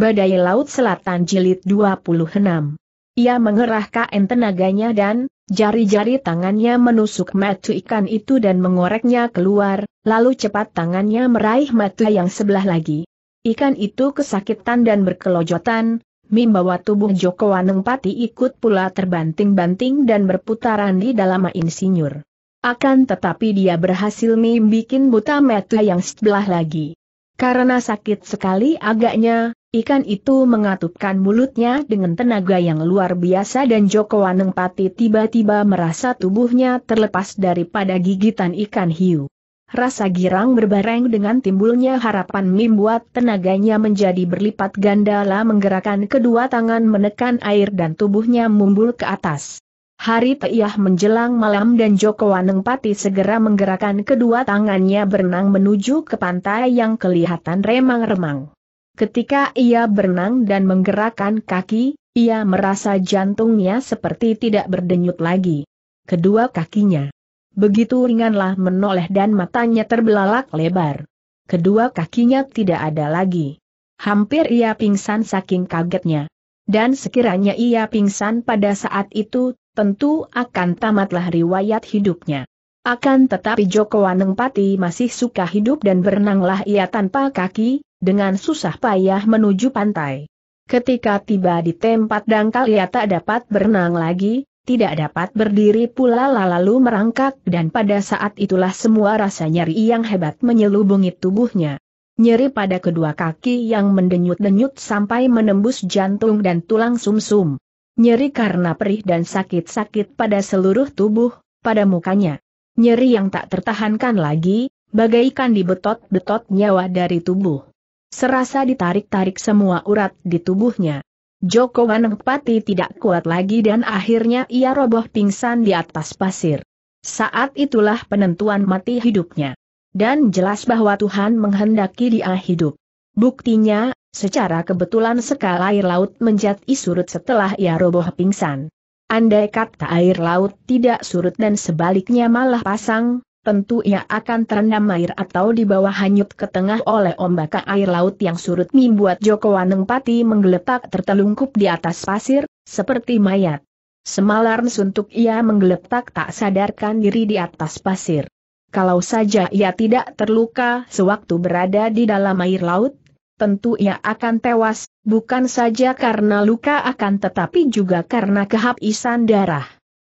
Badai Laut Selatan Jilid 26. Ia mengerahkan tenaganya dan, jari-jari tangannya menusuk matu ikan itu dan mengoreknya keluar, lalu cepat tangannya meraih matu yang sebelah lagi. Ikan itu kesakitan dan berkelojotan, membawa tubuh Joko Pati ikut pula terbanting-banting dan berputaran di dalam insinyur. Akan tetapi dia berhasil membuat buta mata yang sebelah lagi. Karena sakit sekali agaknya, Ikan itu mengatupkan mulutnya dengan tenaga yang luar biasa dan Joko Wanengpati tiba-tiba merasa tubuhnya terlepas daripada gigitan ikan hiu. Rasa girang berbareng dengan timbulnya harapan membuat tenaganya menjadi berlipat ganda gandala menggerakkan kedua tangan menekan air dan tubuhnya mumbul ke atas. Hari Teiah menjelang malam dan Joko Wanengpati segera menggerakkan kedua tangannya berenang menuju ke pantai yang kelihatan remang-remang. Ketika ia berenang dan menggerakkan kaki, ia merasa jantungnya seperti tidak berdenyut lagi. Kedua kakinya. Begitu ringanlah menoleh dan matanya terbelalak lebar. Kedua kakinya tidak ada lagi. Hampir ia pingsan saking kagetnya. Dan sekiranya ia pingsan pada saat itu, tentu akan tamatlah riwayat hidupnya. Akan tetapi Joko Wanengpati masih suka hidup dan berenanglah ia tanpa kaki, dengan susah payah menuju pantai. Ketika tiba di tempat dangkal ia tak dapat berenang lagi, tidak dapat berdiri pula lalu merangkak dan pada saat itulah semua rasa nyeri yang hebat menyelubungi tubuhnya. Nyeri pada kedua kaki yang mendenyut-denyut sampai menembus jantung dan tulang sumsum. -sum. Nyeri karena perih dan sakit-sakit pada seluruh tubuh, pada mukanya. Nyeri yang tak tertahankan lagi, bagaikan dibetot-betot nyawa dari tubuh. Serasa ditarik-tarik semua urat di tubuhnya. Joko Pati tidak kuat lagi dan akhirnya ia roboh pingsan di atas pasir. Saat itulah penentuan mati hidupnya. Dan jelas bahwa Tuhan menghendaki dia hidup. Buktinya, secara kebetulan sekali air laut menjadi surut setelah ia roboh pingsan. Andai kata air laut tidak surut dan sebaliknya malah pasang, tentu ia akan terendam air atau dibawa hanyut ke tengah oleh ombak air laut yang surut membuat Joko Waneng Pati menggeletak tertelungkup di atas pasir, seperti mayat. Semalam suntuk ia menggeletak tak sadarkan diri di atas pasir. Kalau saja ia tidak terluka sewaktu berada di dalam air laut, tentu ia akan tewas, bukan saja karena luka akan tetapi juga karena kehabisan darah.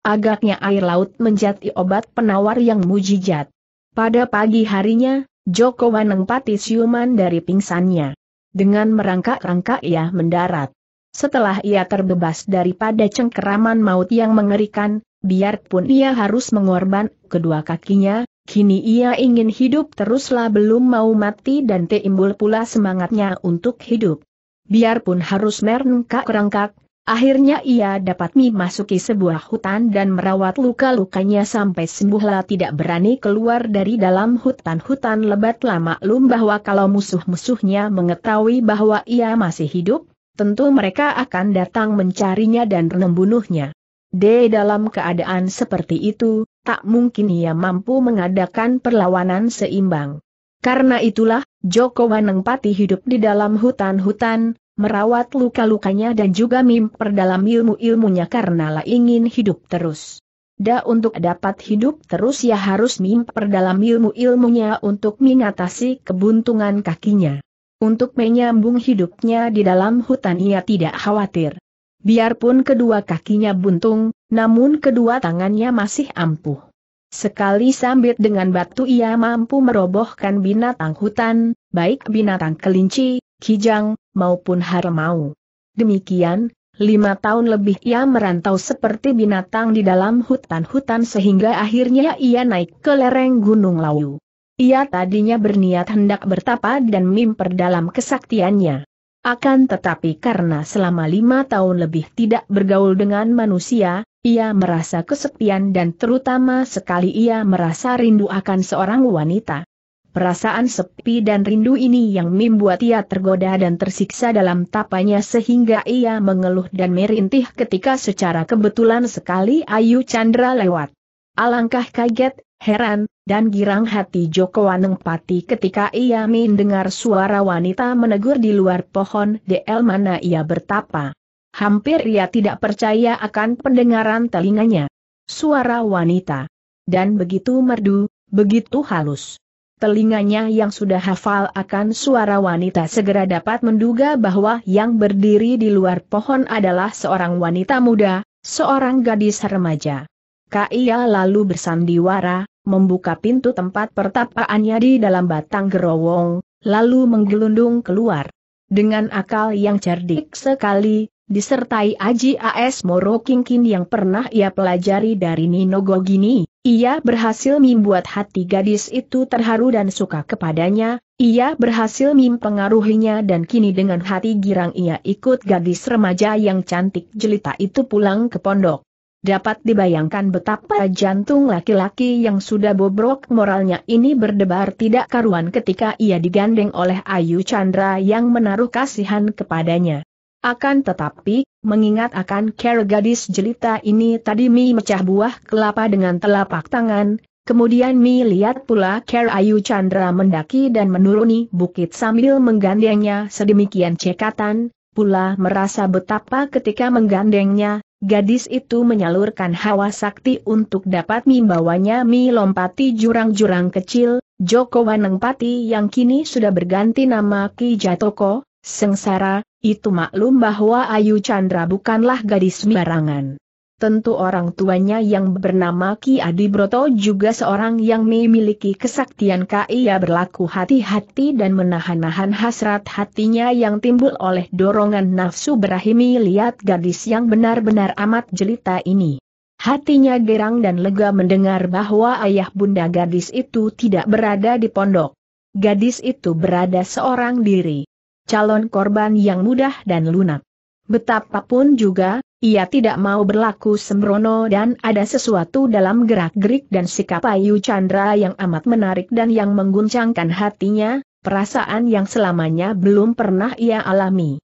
Agaknya air laut menjadi obat penawar yang mujijat. Pada pagi harinya, Joko Waneng Wanengpati siuman dari pingsannya. Dengan merangkak-rangkak ia mendarat. Setelah ia terbebas daripada cengkeraman maut yang mengerikan, biarpun ia harus mengorban kedua kakinya, kini ia ingin hidup teruslah belum mau mati dan timbul pula semangatnya untuk hidup. Biarpun harus merengkak-rengkak, Akhirnya ia dapat memasuki sebuah hutan dan merawat luka-lukanya sampai sembuhlah tidak berani keluar dari dalam hutan-hutan lebat lama lum bahwa kalau musuh-musuhnya mengetahui bahwa ia masih hidup, tentu mereka akan datang mencarinya dan membunuhnya. D dalam keadaan seperti itu, tak mungkin ia mampu mengadakan perlawanan seimbang. Karena itulah, Joko Pati hidup di dalam hutan-hutan, merawat luka-lukanya dan juga memperdalam ilmu-ilmunya karena lah ingin hidup terus. Da untuk dapat hidup terus ya harus memperdalam ilmu-ilmunya untuk mengatasi kebuntungan kakinya. Untuk menyambung hidupnya di dalam hutan ia tidak khawatir. Biarpun kedua kakinya buntung, namun kedua tangannya masih ampuh. Sekali sambit dengan batu ia mampu merobohkan binatang hutan, baik binatang kelinci, kijang, maupun harimau. Demikian, lima tahun lebih ia merantau seperti binatang di dalam hutan-hutan sehingga akhirnya ia naik ke lereng Gunung Lawu. Ia tadinya berniat hendak bertapa dan mimper dalam kesaktiannya. Akan tetapi karena selama lima tahun lebih tidak bergaul dengan manusia, ia merasa kesepian dan terutama sekali ia merasa rindu akan seorang wanita. Perasaan sepi dan rindu ini yang membuat ia tergoda dan tersiksa dalam tapanya sehingga ia mengeluh dan merintih ketika secara kebetulan sekali Ayu Chandra lewat. Alangkah kaget, heran, dan girang hati Joko Anengpati ketika ia mendengar suara wanita menegur di luar pohon DL mana ia bertapa. Hampir ia tidak percaya akan pendengaran telinganya. Suara wanita. Dan begitu merdu, begitu halus. Telinganya yang sudah hafal akan suara wanita segera dapat menduga bahwa yang berdiri di luar pohon adalah seorang wanita muda, seorang gadis remaja. Kaia lalu bersandiwara, membuka pintu tempat pertapaannya di dalam batang gerowong, lalu menggelundung keluar. Dengan akal yang cerdik sekali, disertai Aji A.S. Moro Kingkin yang pernah ia pelajari dari Nino Gogini, ia berhasil membuat hati gadis itu terharu dan suka kepadanya, ia berhasil mempengaruhinya dan kini dengan hati girang ia ikut gadis remaja yang cantik jelita itu pulang ke pondok. Dapat dibayangkan betapa jantung laki-laki yang sudah bobrok moralnya ini berdebar tidak karuan ketika ia digandeng oleh Ayu Chandra yang menaruh kasihan kepadanya. Akan tetapi, mengingat akan care gadis jelita ini tadi Mi mecah buah kelapa dengan telapak tangan, kemudian Mi lihat pula care Ayu Chandra mendaki dan menuruni bukit sambil menggandengnya sedemikian cekatan, pula merasa betapa ketika menggandengnya, gadis itu menyalurkan hawa sakti untuk dapat membawanya Mi lompati jurang-jurang kecil, Joko Wanengpati yang kini sudah berganti nama Ki Jatoko, Sengsara, itu maklum bahwa Ayu Chandra bukanlah gadis sembarangan. Tentu orang tuanya yang bernama Ki Adi Broto juga seorang yang memiliki kesaktian kia berlaku hati-hati dan menahan-nahan hasrat hatinya yang timbul oleh dorongan nafsu berahimi lihat gadis yang benar-benar amat jelita ini. Hatinya gerang dan lega mendengar bahwa ayah bunda gadis itu tidak berada di pondok. Gadis itu berada seorang diri calon korban yang mudah dan lunak. Betapapun juga, ia tidak mau berlaku sembrono dan ada sesuatu dalam gerak-gerik dan sikap Ayu Chandra yang amat menarik dan yang mengguncangkan hatinya, perasaan yang selamanya belum pernah ia alami.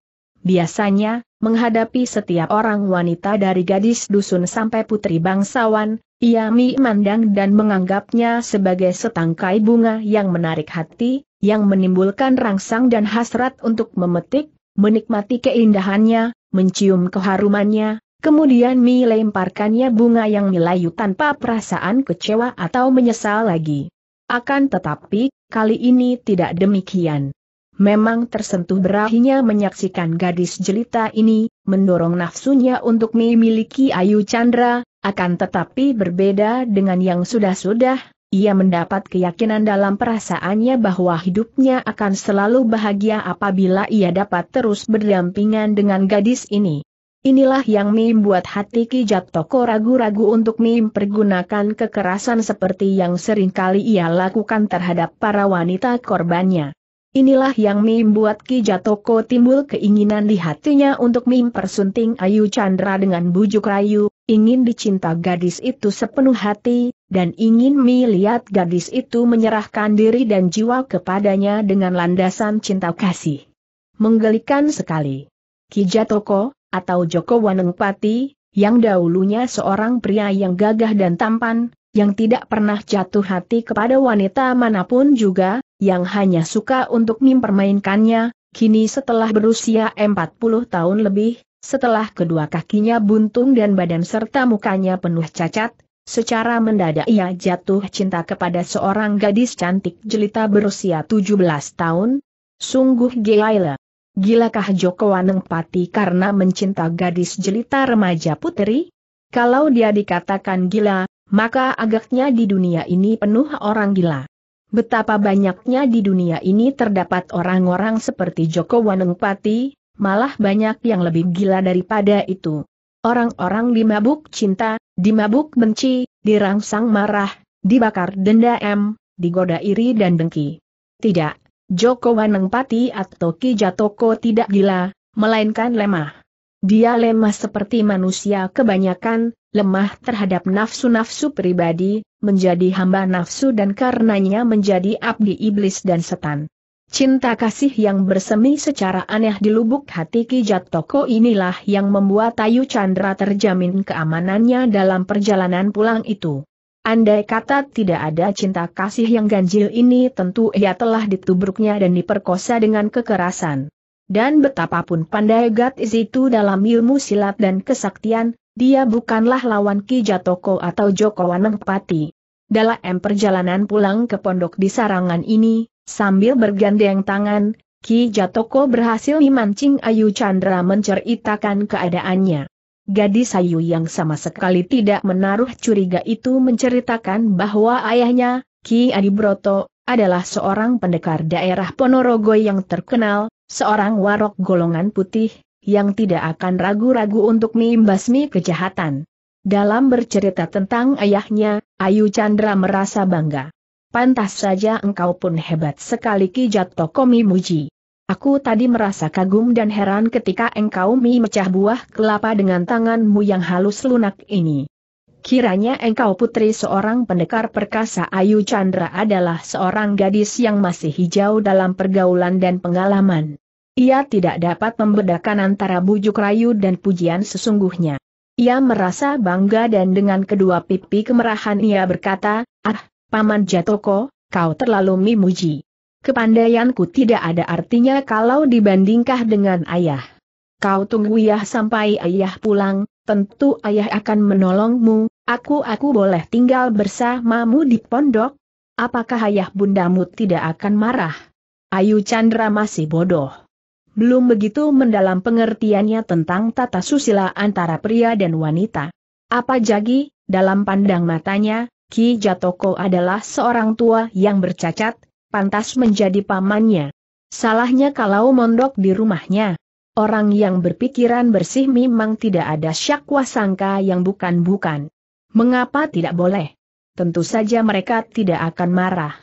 Biasanya, menghadapi setiap orang wanita dari gadis dusun sampai putri bangsawan, ia memandang dan menganggapnya sebagai setangkai bunga yang menarik hati, yang menimbulkan rangsang dan hasrat untuk memetik, menikmati keindahannya, mencium keharumannya, kemudian melemparkannya bunga yang melayu tanpa perasaan kecewa atau menyesal lagi. Akan tetapi, kali ini tidak demikian. Memang tersentuh berakhirnya menyaksikan gadis jelita ini, mendorong nafsunya untuk memiliki Ayu Chandra, akan tetapi berbeda dengan yang sudah-sudah, ia mendapat keyakinan dalam perasaannya bahwa hidupnya akan selalu bahagia apabila ia dapat terus berdampingan dengan gadis ini. Inilah yang membuat hati Kijat Toko ragu-ragu untuk mempergunakan kekerasan seperti yang sering kali ia lakukan terhadap para wanita korbannya. Inilah yang membuat Kijat Toko timbul keinginan di hatinya untuk mempersunting Ayu Chandra dengan bujuk rayu, ingin dicinta gadis itu sepenuh hati, dan ingin melihat gadis itu menyerahkan diri dan jiwa kepadanya dengan landasan cinta kasih. Menggelikan sekali. Kijatoko, atau Joko Wanengpati, yang dahulunya seorang pria yang gagah dan tampan, yang tidak pernah jatuh hati kepada wanita manapun juga, yang hanya suka untuk mempermainkannya, kini setelah berusia 40 tahun lebih, setelah kedua kakinya buntung dan badan serta mukanya penuh cacat, Secara mendadak ia jatuh cinta kepada seorang gadis cantik jelita berusia 17 tahun. Sungguh gila. Gilakah Joko Waneng Pati karena mencinta gadis jelita remaja putri? Kalau dia dikatakan gila, maka agaknya di dunia ini penuh orang gila. Betapa banyaknya di dunia ini terdapat orang-orang seperti Joko Waneng Pati, malah banyak yang lebih gila daripada itu. Orang-orang dimabuk cinta, dimabuk benci, dirangsang marah, dibakar dendam, digoda iri dan dengki. Tidak, Joko Wanengpati atau Ki Jatoko tidak gila, melainkan lemah. Dia lemah seperti manusia kebanyakan, lemah terhadap nafsu-nafsu pribadi, menjadi hamba nafsu dan karenanya menjadi abdi iblis dan setan. Cinta kasih yang bersemi secara aneh di lubuk hati Kijat Toko inilah yang membuat Ayu Chandra terjamin keamanannya dalam perjalanan pulang itu. Andai kata tidak ada cinta kasih yang ganjil ini tentu ia telah ditubruknya dan diperkosa dengan kekerasan. Dan betapapun pandai gadis itu dalam ilmu silat dan kesaktian, dia bukanlah lawan Kijat Toko atau Joko Wanengpati. Dalam perjalanan pulang ke pondok di Sarangan ini, Sambil bergandeng tangan, Ki Jatoko berhasil memancing Ayu Chandra menceritakan keadaannya. Gadis Ayu yang sama sekali tidak menaruh curiga itu menceritakan bahwa ayahnya, Ki Adi Broto, adalah seorang pendekar daerah Ponorogo yang terkenal, seorang warok golongan putih, yang tidak akan ragu-ragu untuk mimbasmi kejahatan. Dalam bercerita tentang ayahnya, Ayu Chandra merasa bangga pantas saja engkau pun hebat sekali Kijat Tokomi muji. Aku tadi merasa kagum dan heran ketika engkau mi mecah buah kelapa dengan tanganmu yang halus lunak ini. Kiranya engkau putri seorang pendekar perkasa Ayu Chandra adalah seorang gadis yang masih hijau dalam pergaulan dan pengalaman. Ia tidak dapat membedakan antara bujuk rayu dan pujian sesungguhnya. Ia merasa bangga dan dengan kedua pipi kemerahan ia berkata, Paman Jatoko, kau terlalu memuji. Kepandaianku tidak ada artinya kalau dibandingkah dengan ayah. Kau tunggu ya sampai ayah pulang, tentu ayah akan menolongmu, aku-aku boleh tinggal bersamamu di pondok. Apakah ayah bundamu tidak akan marah? Ayu Chandra masih bodoh. Belum begitu mendalam pengertiannya tentang tata susila antara pria dan wanita. Apa jagi, dalam pandang matanya, Ki Jatoko adalah seorang tua yang bercacat, pantas menjadi pamannya. Salahnya kalau mondok di rumahnya. Orang yang berpikiran bersih memang tidak ada syakwa sangka yang bukan-bukan. Mengapa tidak boleh? Tentu saja mereka tidak akan marah.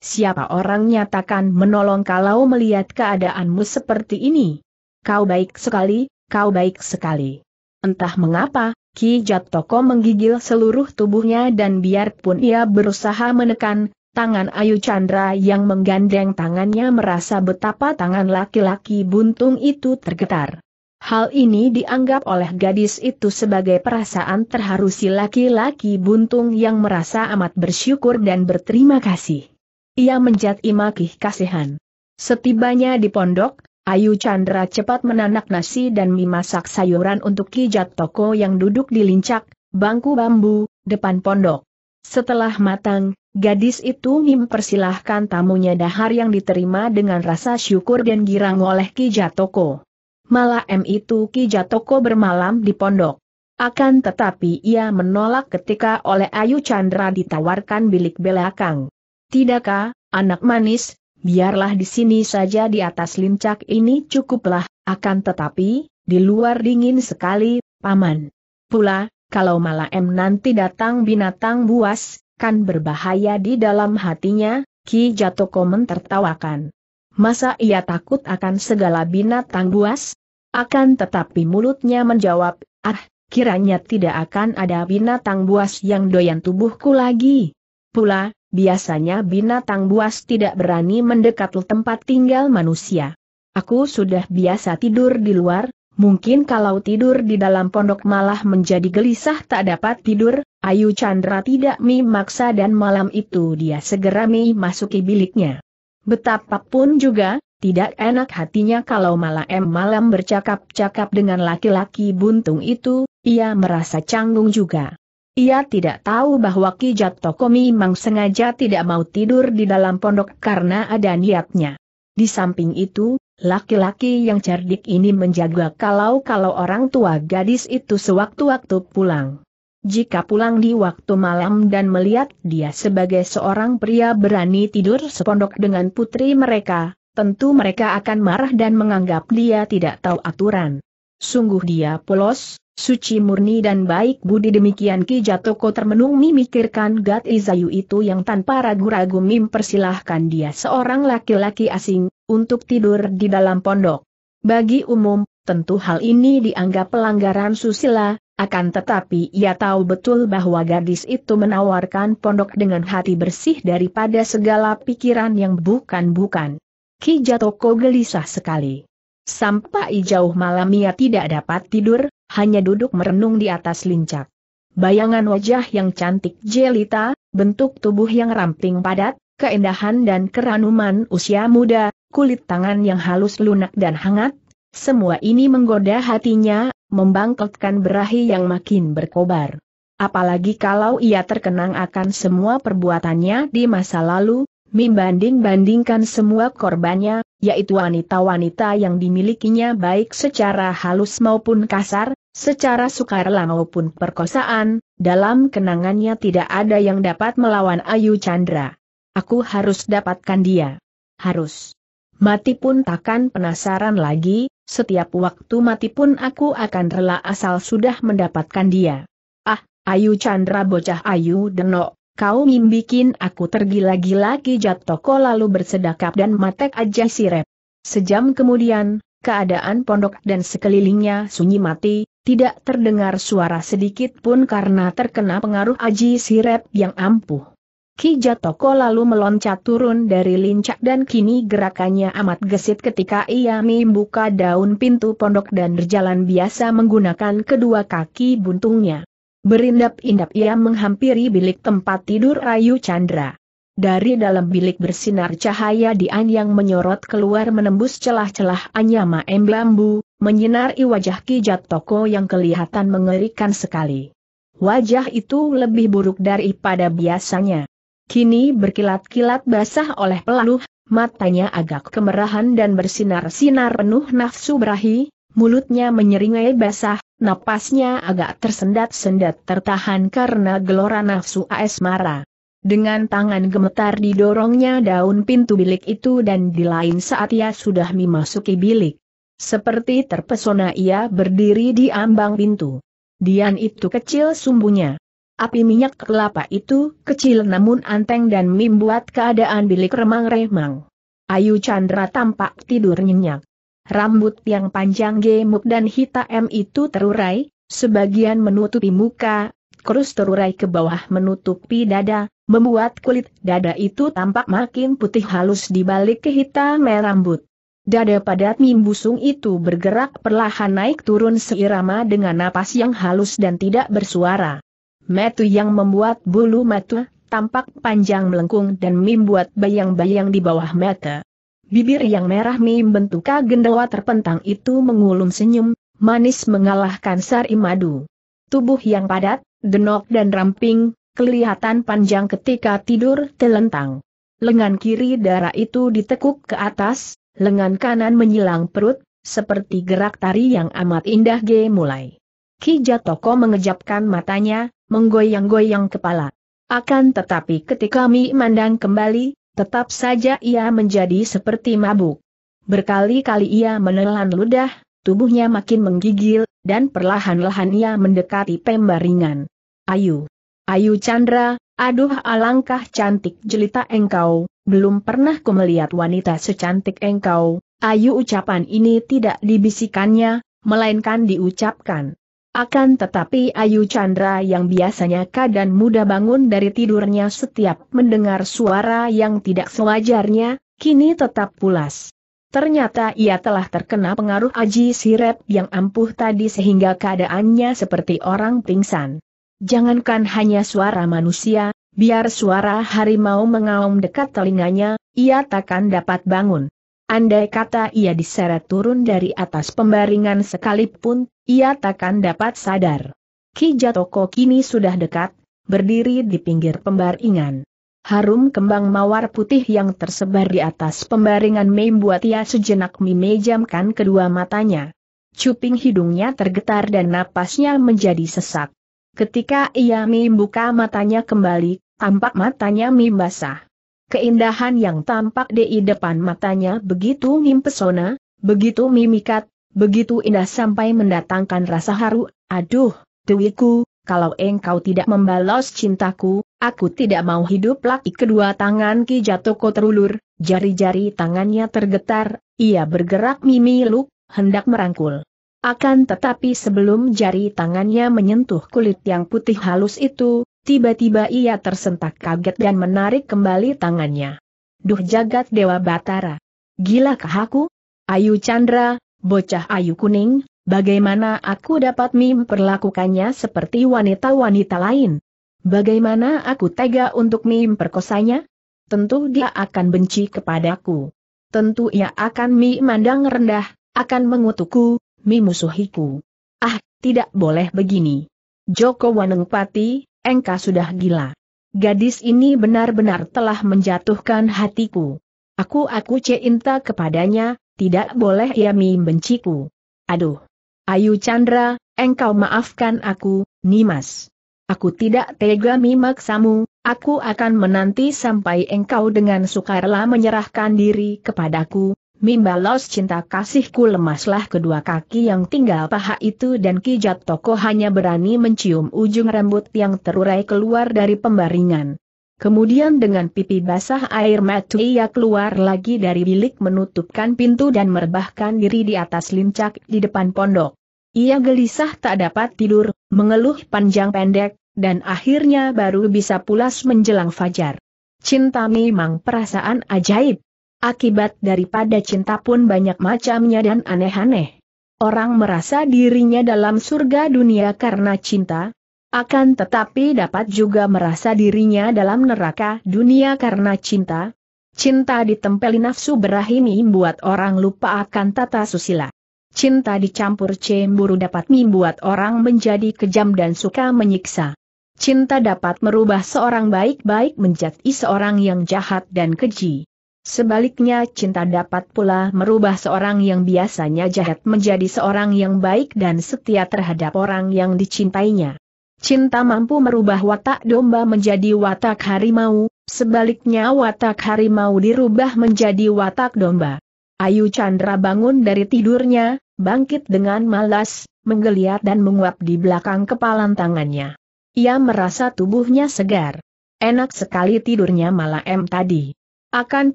Siapa orang nyatakan menolong kalau melihat keadaanmu seperti ini? Kau baik sekali, kau baik sekali. Entah mengapa, Ki toko menggigil seluruh tubuhnya dan biarpun ia berusaha menekan, tangan Ayu Chandra yang menggandeng tangannya merasa betapa tangan laki-laki buntung itu tergetar. Hal ini dianggap oleh gadis itu sebagai perasaan terharu si laki-laki buntung yang merasa amat bersyukur dan berterima kasih. Ia menjat maki kasihan. Setibanya di pondok, Ayu Chandra cepat menanak nasi dan memasak sayuran untuk kijat toko yang duduk di lincak, bangku bambu, depan pondok. Setelah matang, gadis itu mempersilahkan tamunya dahar yang diterima dengan rasa syukur dan girang oleh kijat toko. Malah M itu kijat toko bermalam di pondok. Akan tetapi ia menolak ketika oleh Ayu Chandra ditawarkan bilik belakang. Tidakkah, anak manis, biarlah di sini saja di atas lincak ini cukuplah, akan tetapi, di luar dingin sekali, paman. Pula, kalau malam nanti datang binatang buas, kan berbahaya di dalam hatinya, Ki Jatoko mentertawakan. Masa ia takut akan segala binatang buas? Akan tetapi mulutnya menjawab, ah, kiranya tidak akan ada binatang buas yang doyan tubuhku lagi. Pula, biasanya binatang buas tidak berani mendekat tempat tinggal manusia. Aku sudah biasa tidur di luar, mungkin kalau tidur di dalam pondok malah menjadi gelisah tak dapat tidur, Ayu Chandra tidak memaksa dan malam itu dia segera memasuki biliknya. Betapapun juga, tidak enak hatinya kalau malam malam bercakap-cakap dengan laki-laki buntung itu, ia merasa canggung juga. Ia tidak tahu bahwa Kijat Toko memang sengaja tidak mau tidur di dalam pondok karena ada niatnya. Di samping itu, laki-laki yang cerdik ini menjaga kalau-kalau orang tua gadis itu sewaktu-waktu pulang. Jika pulang di waktu malam dan melihat dia sebagai seorang pria berani tidur sepondok dengan putri mereka, tentu mereka akan marah dan menganggap dia tidak tahu aturan. Sungguh dia polos, Suci murni dan baik budi demikian Ki Jatoko termenung memikirkan Gat Izayu itu yang tanpa ragu-ragu mempersilahkan dia seorang laki-laki asing, untuk tidur di dalam pondok. Bagi umum, tentu hal ini dianggap pelanggaran susila, akan tetapi ia tahu betul bahwa gadis itu menawarkan pondok dengan hati bersih daripada segala pikiran yang bukan-bukan. Ki Jatoko gelisah sekali. Sampai jauh malam ia tidak dapat tidur, hanya duduk merenung di atas lincak. Bayangan wajah yang cantik jelita, bentuk tubuh yang ramping padat, keindahan dan keranuman usia muda, kulit tangan yang halus lunak dan hangat, semua ini menggoda hatinya, membangkitkan berahi yang makin berkobar. Apalagi kalau ia terkenang akan semua perbuatannya di masa lalu, membanding-bandingkan semua korbannya, yaitu wanita-wanita yang dimilikinya baik secara halus maupun kasar, Secara sukarela maupun perkosaan, dalam kenangannya tidak ada yang dapat melawan Ayu Chandra. Aku harus dapatkan dia. Harus. Mati pun takkan penasaran lagi, setiap waktu mati pun aku akan rela asal sudah mendapatkan dia. Ah, Ayu Chandra bocah Ayu Denok, kau mimbikin aku tergila-gila kijat toko lalu bersedakap dan matek aja sirep. Sejam kemudian, keadaan pondok dan sekelilingnya sunyi mati, tidak terdengar suara sedikit pun karena terkena pengaruh Aji Sirep yang ampuh. Ki Jatoko lalu meloncat turun dari lincak dan kini gerakannya amat gesit ketika ia membuka daun pintu pondok dan berjalan biasa menggunakan kedua kaki buntungnya. Berindap-indap ia menghampiri bilik tempat tidur Rayu Chandra. Dari dalam bilik bersinar cahaya dian yang menyorot keluar menembus celah-celah anyama emblambu, menyinari wajah Kijat Toko yang kelihatan mengerikan sekali. Wajah itu lebih buruk daripada biasanya. Kini berkilat-kilat basah oleh pelaluh, matanya agak kemerahan dan bersinar-sinar penuh nafsu berahi, mulutnya menyeringai basah, napasnya agak tersendat-sendat tertahan karena gelora nafsu AS Mara. Dengan tangan gemetar didorongnya daun pintu bilik itu dan di lain saat ia sudah memasuki bilik. Seperti terpesona ia berdiri di ambang pintu. Dian itu kecil sumbunya. Api minyak kelapa itu kecil namun anteng dan membuat keadaan bilik remang-remang. Ayu Chandra tampak tidur nyenyak. Rambut yang panjang gemuk dan hitam itu terurai, sebagian menutupi muka, krus terurai ke bawah menutupi dada, membuat kulit dada itu tampak makin putih halus di balik kehitaman rambut. Dada padat mimbusung itu bergerak perlahan naik turun seirama dengan napas yang halus dan tidak bersuara. Metu yang membuat bulu metu tampak panjang melengkung dan membuat bayang-bayang di bawah mata. Bibir yang merah mim bentuk gendawa terpentang itu mengulum senyum, manis mengalahkan sari madu. Tubuh yang padat, denok dan ramping, kelihatan panjang ketika tidur telentang. Lengan kiri darah itu ditekuk ke atas, lengan kanan menyilang perut, seperti gerak tari yang amat indah G mulai. Ki Toko mengejapkan matanya, menggoyang-goyang kepala. Akan tetapi ketika Mi mandang kembali, tetap saja ia menjadi seperti mabuk. Berkali-kali ia menelan ludah, tubuhnya makin menggigil, dan perlahan-lahan ia mendekati pembaringan. Ayu! Ayu Chandra, aduh alangkah cantik jelita engkau, belum pernah ku melihat wanita secantik engkau, ayu ucapan ini tidak dibisikannya, melainkan diucapkan. Akan tetapi Ayu Chandra yang biasanya kadang mudah bangun dari tidurnya setiap mendengar suara yang tidak sewajarnya, kini tetap pulas. Ternyata ia telah terkena pengaruh Aji Sirep yang ampuh tadi sehingga keadaannya seperti orang pingsan. Jangankan hanya suara manusia, Biar suara harimau mengaum dekat telinganya, ia takkan dapat bangun. Andai kata ia diseret turun dari atas pembaringan sekalipun, ia takkan dapat sadar. Ki Jatoko kini sudah dekat, berdiri di pinggir pembaringan. Harum kembang mawar putih yang tersebar di atas pembaringan membuat ia sejenak memejamkan kedua matanya. Cuping hidungnya tergetar dan napasnya menjadi sesak. Ketika ia membuka matanya kembali, Tampak matanya mimbasah. Keindahan yang tampak di depan matanya begitu mempesona, begitu mimikat, begitu indah sampai mendatangkan rasa haru, aduh, dewiku, kalau engkau tidak membalas cintaku, aku tidak mau hidup lagi kedua tangan Ki Jatoko terulur, jari-jari tangannya tergetar, ia bergerak mimiluk, hendak merangkul. Akan tetapi sebelum jari tangannya menyentuh kulit yang putih halus itu, Tiba-tiba ia tersentak kaget dan menarik kembali tangannya. Duh jagat Dewa Batara. Gilakah aku? Ayu Chandra, bocah ayu kuning, bagaimana aku dapat memperlakukannya seperti wanita-wanita lain? Bagaimana aku tega untuk memperkosanya? Tentu dia akan benci kepadaku. Tentu ia akan memandang rendah, akan mengutukku, memusuhiku. Ah, tidak boleh begini. Joko Wanengpati, engkau sudah gila. Gadis ini benar-benar telah menjatuhkan hatiku. Aku-aku cinta kepadanya, tidak boleh ia membenciku. Aduh! Ayu Chandra, engkau maafkan aku, Nimas. Aku tidak tega memaksamu, aku akan menanti sampai engkau dengan sukarela menyerahkan diri kepadaku, Mimbalos cinta kasihku lemaslah kedua kaki yang tinggal paha itu dan kijat toko hanya berani mencium ujung rambut yang terurai keluar dari pembaringan. Kemudian dengan pipi basah air mata ia keluar lagi dari bilik menutupkan pintu dan merebahkan diri di atas lincak di depan pondok. Ia gelisah tak dapat tidur, mengeluh panjang pendek, dan akhirnya baru bisa pulas menjelang fajar. Cinta memang perasaan ajaib. Akibat daripada cinta pun banyak macamnya dan aneh-aneh. Orang merasa dirinya dalam surga dunia karena cinta, akan tetapi dapat juga merasa dirinya dalam neraka dunia karena cinta. Cinta ditempeli nafsu berahimi membuat orang lupa akan tata susila. Cinta dicampur cemburu dapat membuat orang menjadi kejam dan suka menyiksa. Cinta dapat merubah seorang baik-baik menjadi seorang yang jahat dan keji. Sebaliknya cinta dapat pula merubah seorang yang biasanya jahat menjadi seorang yang baik dan setia terhadap orang yang dicintainya. Cinta mampu merubah watak domba menjadi watak harimau, sebaliknya watak harimau dirubah menjadi watak domba. Ayu Chandra bangun dari tidurnya, bangkit dengan malas, menggeliat dan menguap di belakang kepalan tangannya. Ia merasa tubuhnya segar. Enak sekali tidurnya malam tadi. Akan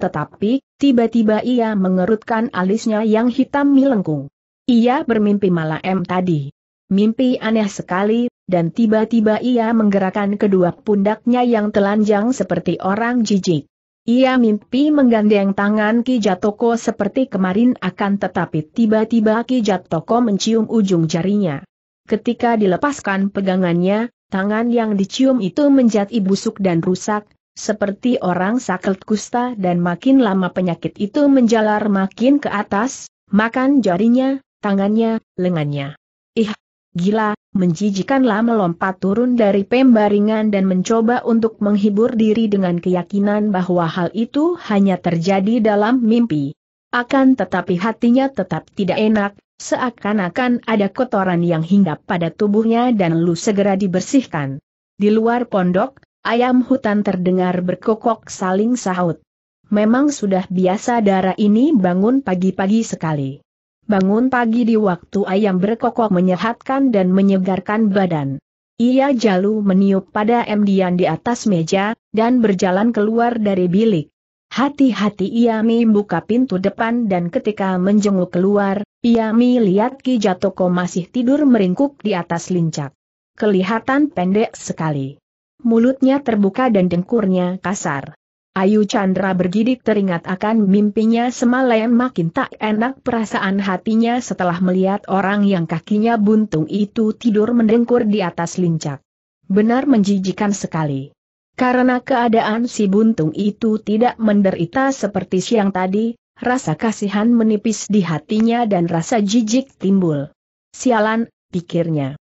tetapi, tiba-tiba ia mengerutkan alisnya yang hitam melengkung. Ia bermimpi malam tadi. Mimpi aneh sekali, dan tiba-tiba ia menggerakkan kedua pundaknya yang telanjang seperti orang jijik. Ia mimpi menggandeng tangan Ki Jatoko seperti kemarin akan tetapi tiba-tiba Ki Jatoko mencium ujung jarinya. Ketika dilepaskan pegangannya, tangan yang dicium itu menjadi busuk dan rusak, seperti orang sakit kusta dan makin lama penyakit itu menjalar makin ke atas, makan jarinya, tangannya, lengannya. Ih, gila, menjijikanlah melompat turun dari pembaringan dan mencoba untuk menghibur diri dengan keyakinan bahwa hal itu hanya terjadi dalam mimpi. Akan tetapi hatinya tetap tidak enak, seakan-akan ada kotoran yang hinggap pada tubuhnya dan lu segera dibersihkan. Di luar pondok, Ayam hutan terdengar berkokok saling sahut. Memang sudah biasa darah ini bangun pagi-pagi sekali. Bangun pagi di waktu ayam berkokok menyehatkan dan menyegarkan badan. Ia jalu meniup pada Dian di atas meja, dan berjalan keluar dari bilik. Hati-hati ia membuka pintu depan dan ketika menjenguk keluar, ia melihat Ki Jatoko masih tidur meringkuk di atas lincak. Kelihatan pendek sekali mulutnya terbuka dan dengkurnya kasar. Ayu Chandra bergidik teringat akan mimpinya semalam makin tak enak perasaan hatinya setelah melihat orang yang kakinya buntung itu tidur mendengkur di atas lincak. Benar menjijikan sekali. Karena keadaan si buntung itu tidak menderita seperti siang tadi, rasa kasihan menipis di hatinya dan rasa jijik timbul. Sialan, pikirnya.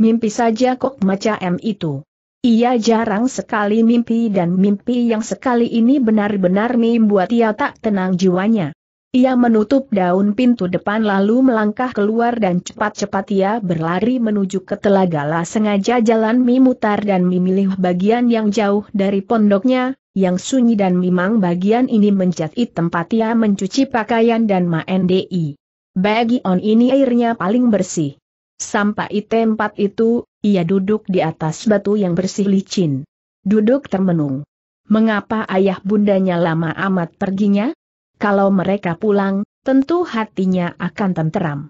Mimpi saja kok macam itu. Ia jarang sekali mimpi dan mimpi yang sekali ini benar-benar membuat ia tak tenang jiwanya. Ia menutup daun pintu depan lalu melangkah keluar dan cepat-cepat ia berlari menuju ke telaga lah sengaja jalan memutar dan memilih bagian yang jauh dari pondoknya, yang sunyi dan memang bagian ini menjadi tempat ia mencuci pakaian dan mandi. Bagi on ini airnya paling bersih. Sampai tempat itu, ia duduk di atas batu yang bersih licin. Duduk termenung. Mengapa ayah bundanya lama amat perginya? Kalau mereka pulang, tentu hatinya akan tenteram.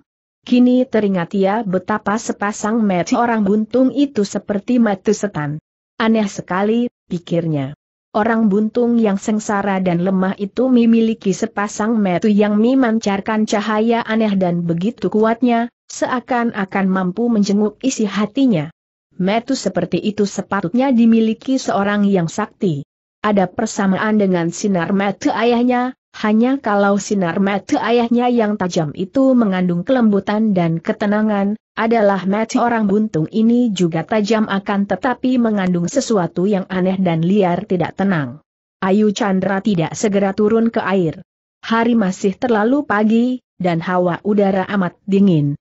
Kini teringat ia betapa sepasang mata orang buntung itu seperti mata setan. Aneh sekali, pikirnya. Orang buntung yang sengsara dan lemah itu memiliki sepasang mata yang memancarkan cahaya aneh dan begitu kuatnya, Seakan-akan mampu menjenguk isi hatinya. Metu seperti itu sepatutnya dimiliki seorang yang sakti. Ada persamaan dengan sinar metu ayahnya, hanya kalau sinar metu ayahnya yang tajam itu mengandung kelembutan dan ketenangan, adalah mata orang buntung ini juga tajam akan tetapi mengandung sesuatu yang aneh dan liar tidak tenang. Ayu Chandra tidak segera turun ke air. Hari masih terlalu pagi, dan hawa udara amat dingin.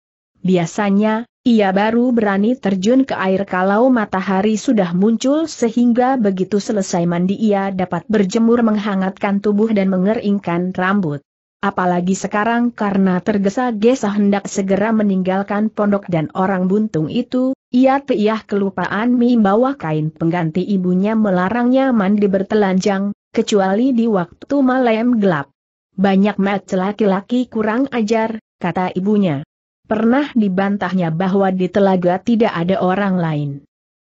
Biasanya, ia baru berani terjun ke air kalau matahari sudah muncul sehingga begitu selesai mandi ia dapat berjemur menghangatkan tubuh dan mengeringkan rambut. Apalagi sekarang karena tergesa-gesa hendak segera meninggalkan pondok dan orang buntung itu, ia teiah kelupaan membawa kain pengganti ibunya melarangnya mandi bertelanjang, kecuali di waktu malam gelap. Banyak mat laki-laki kurang ajar, kata ibunya pernah dibantahnya bahwa di telaga tidak ada orang lain.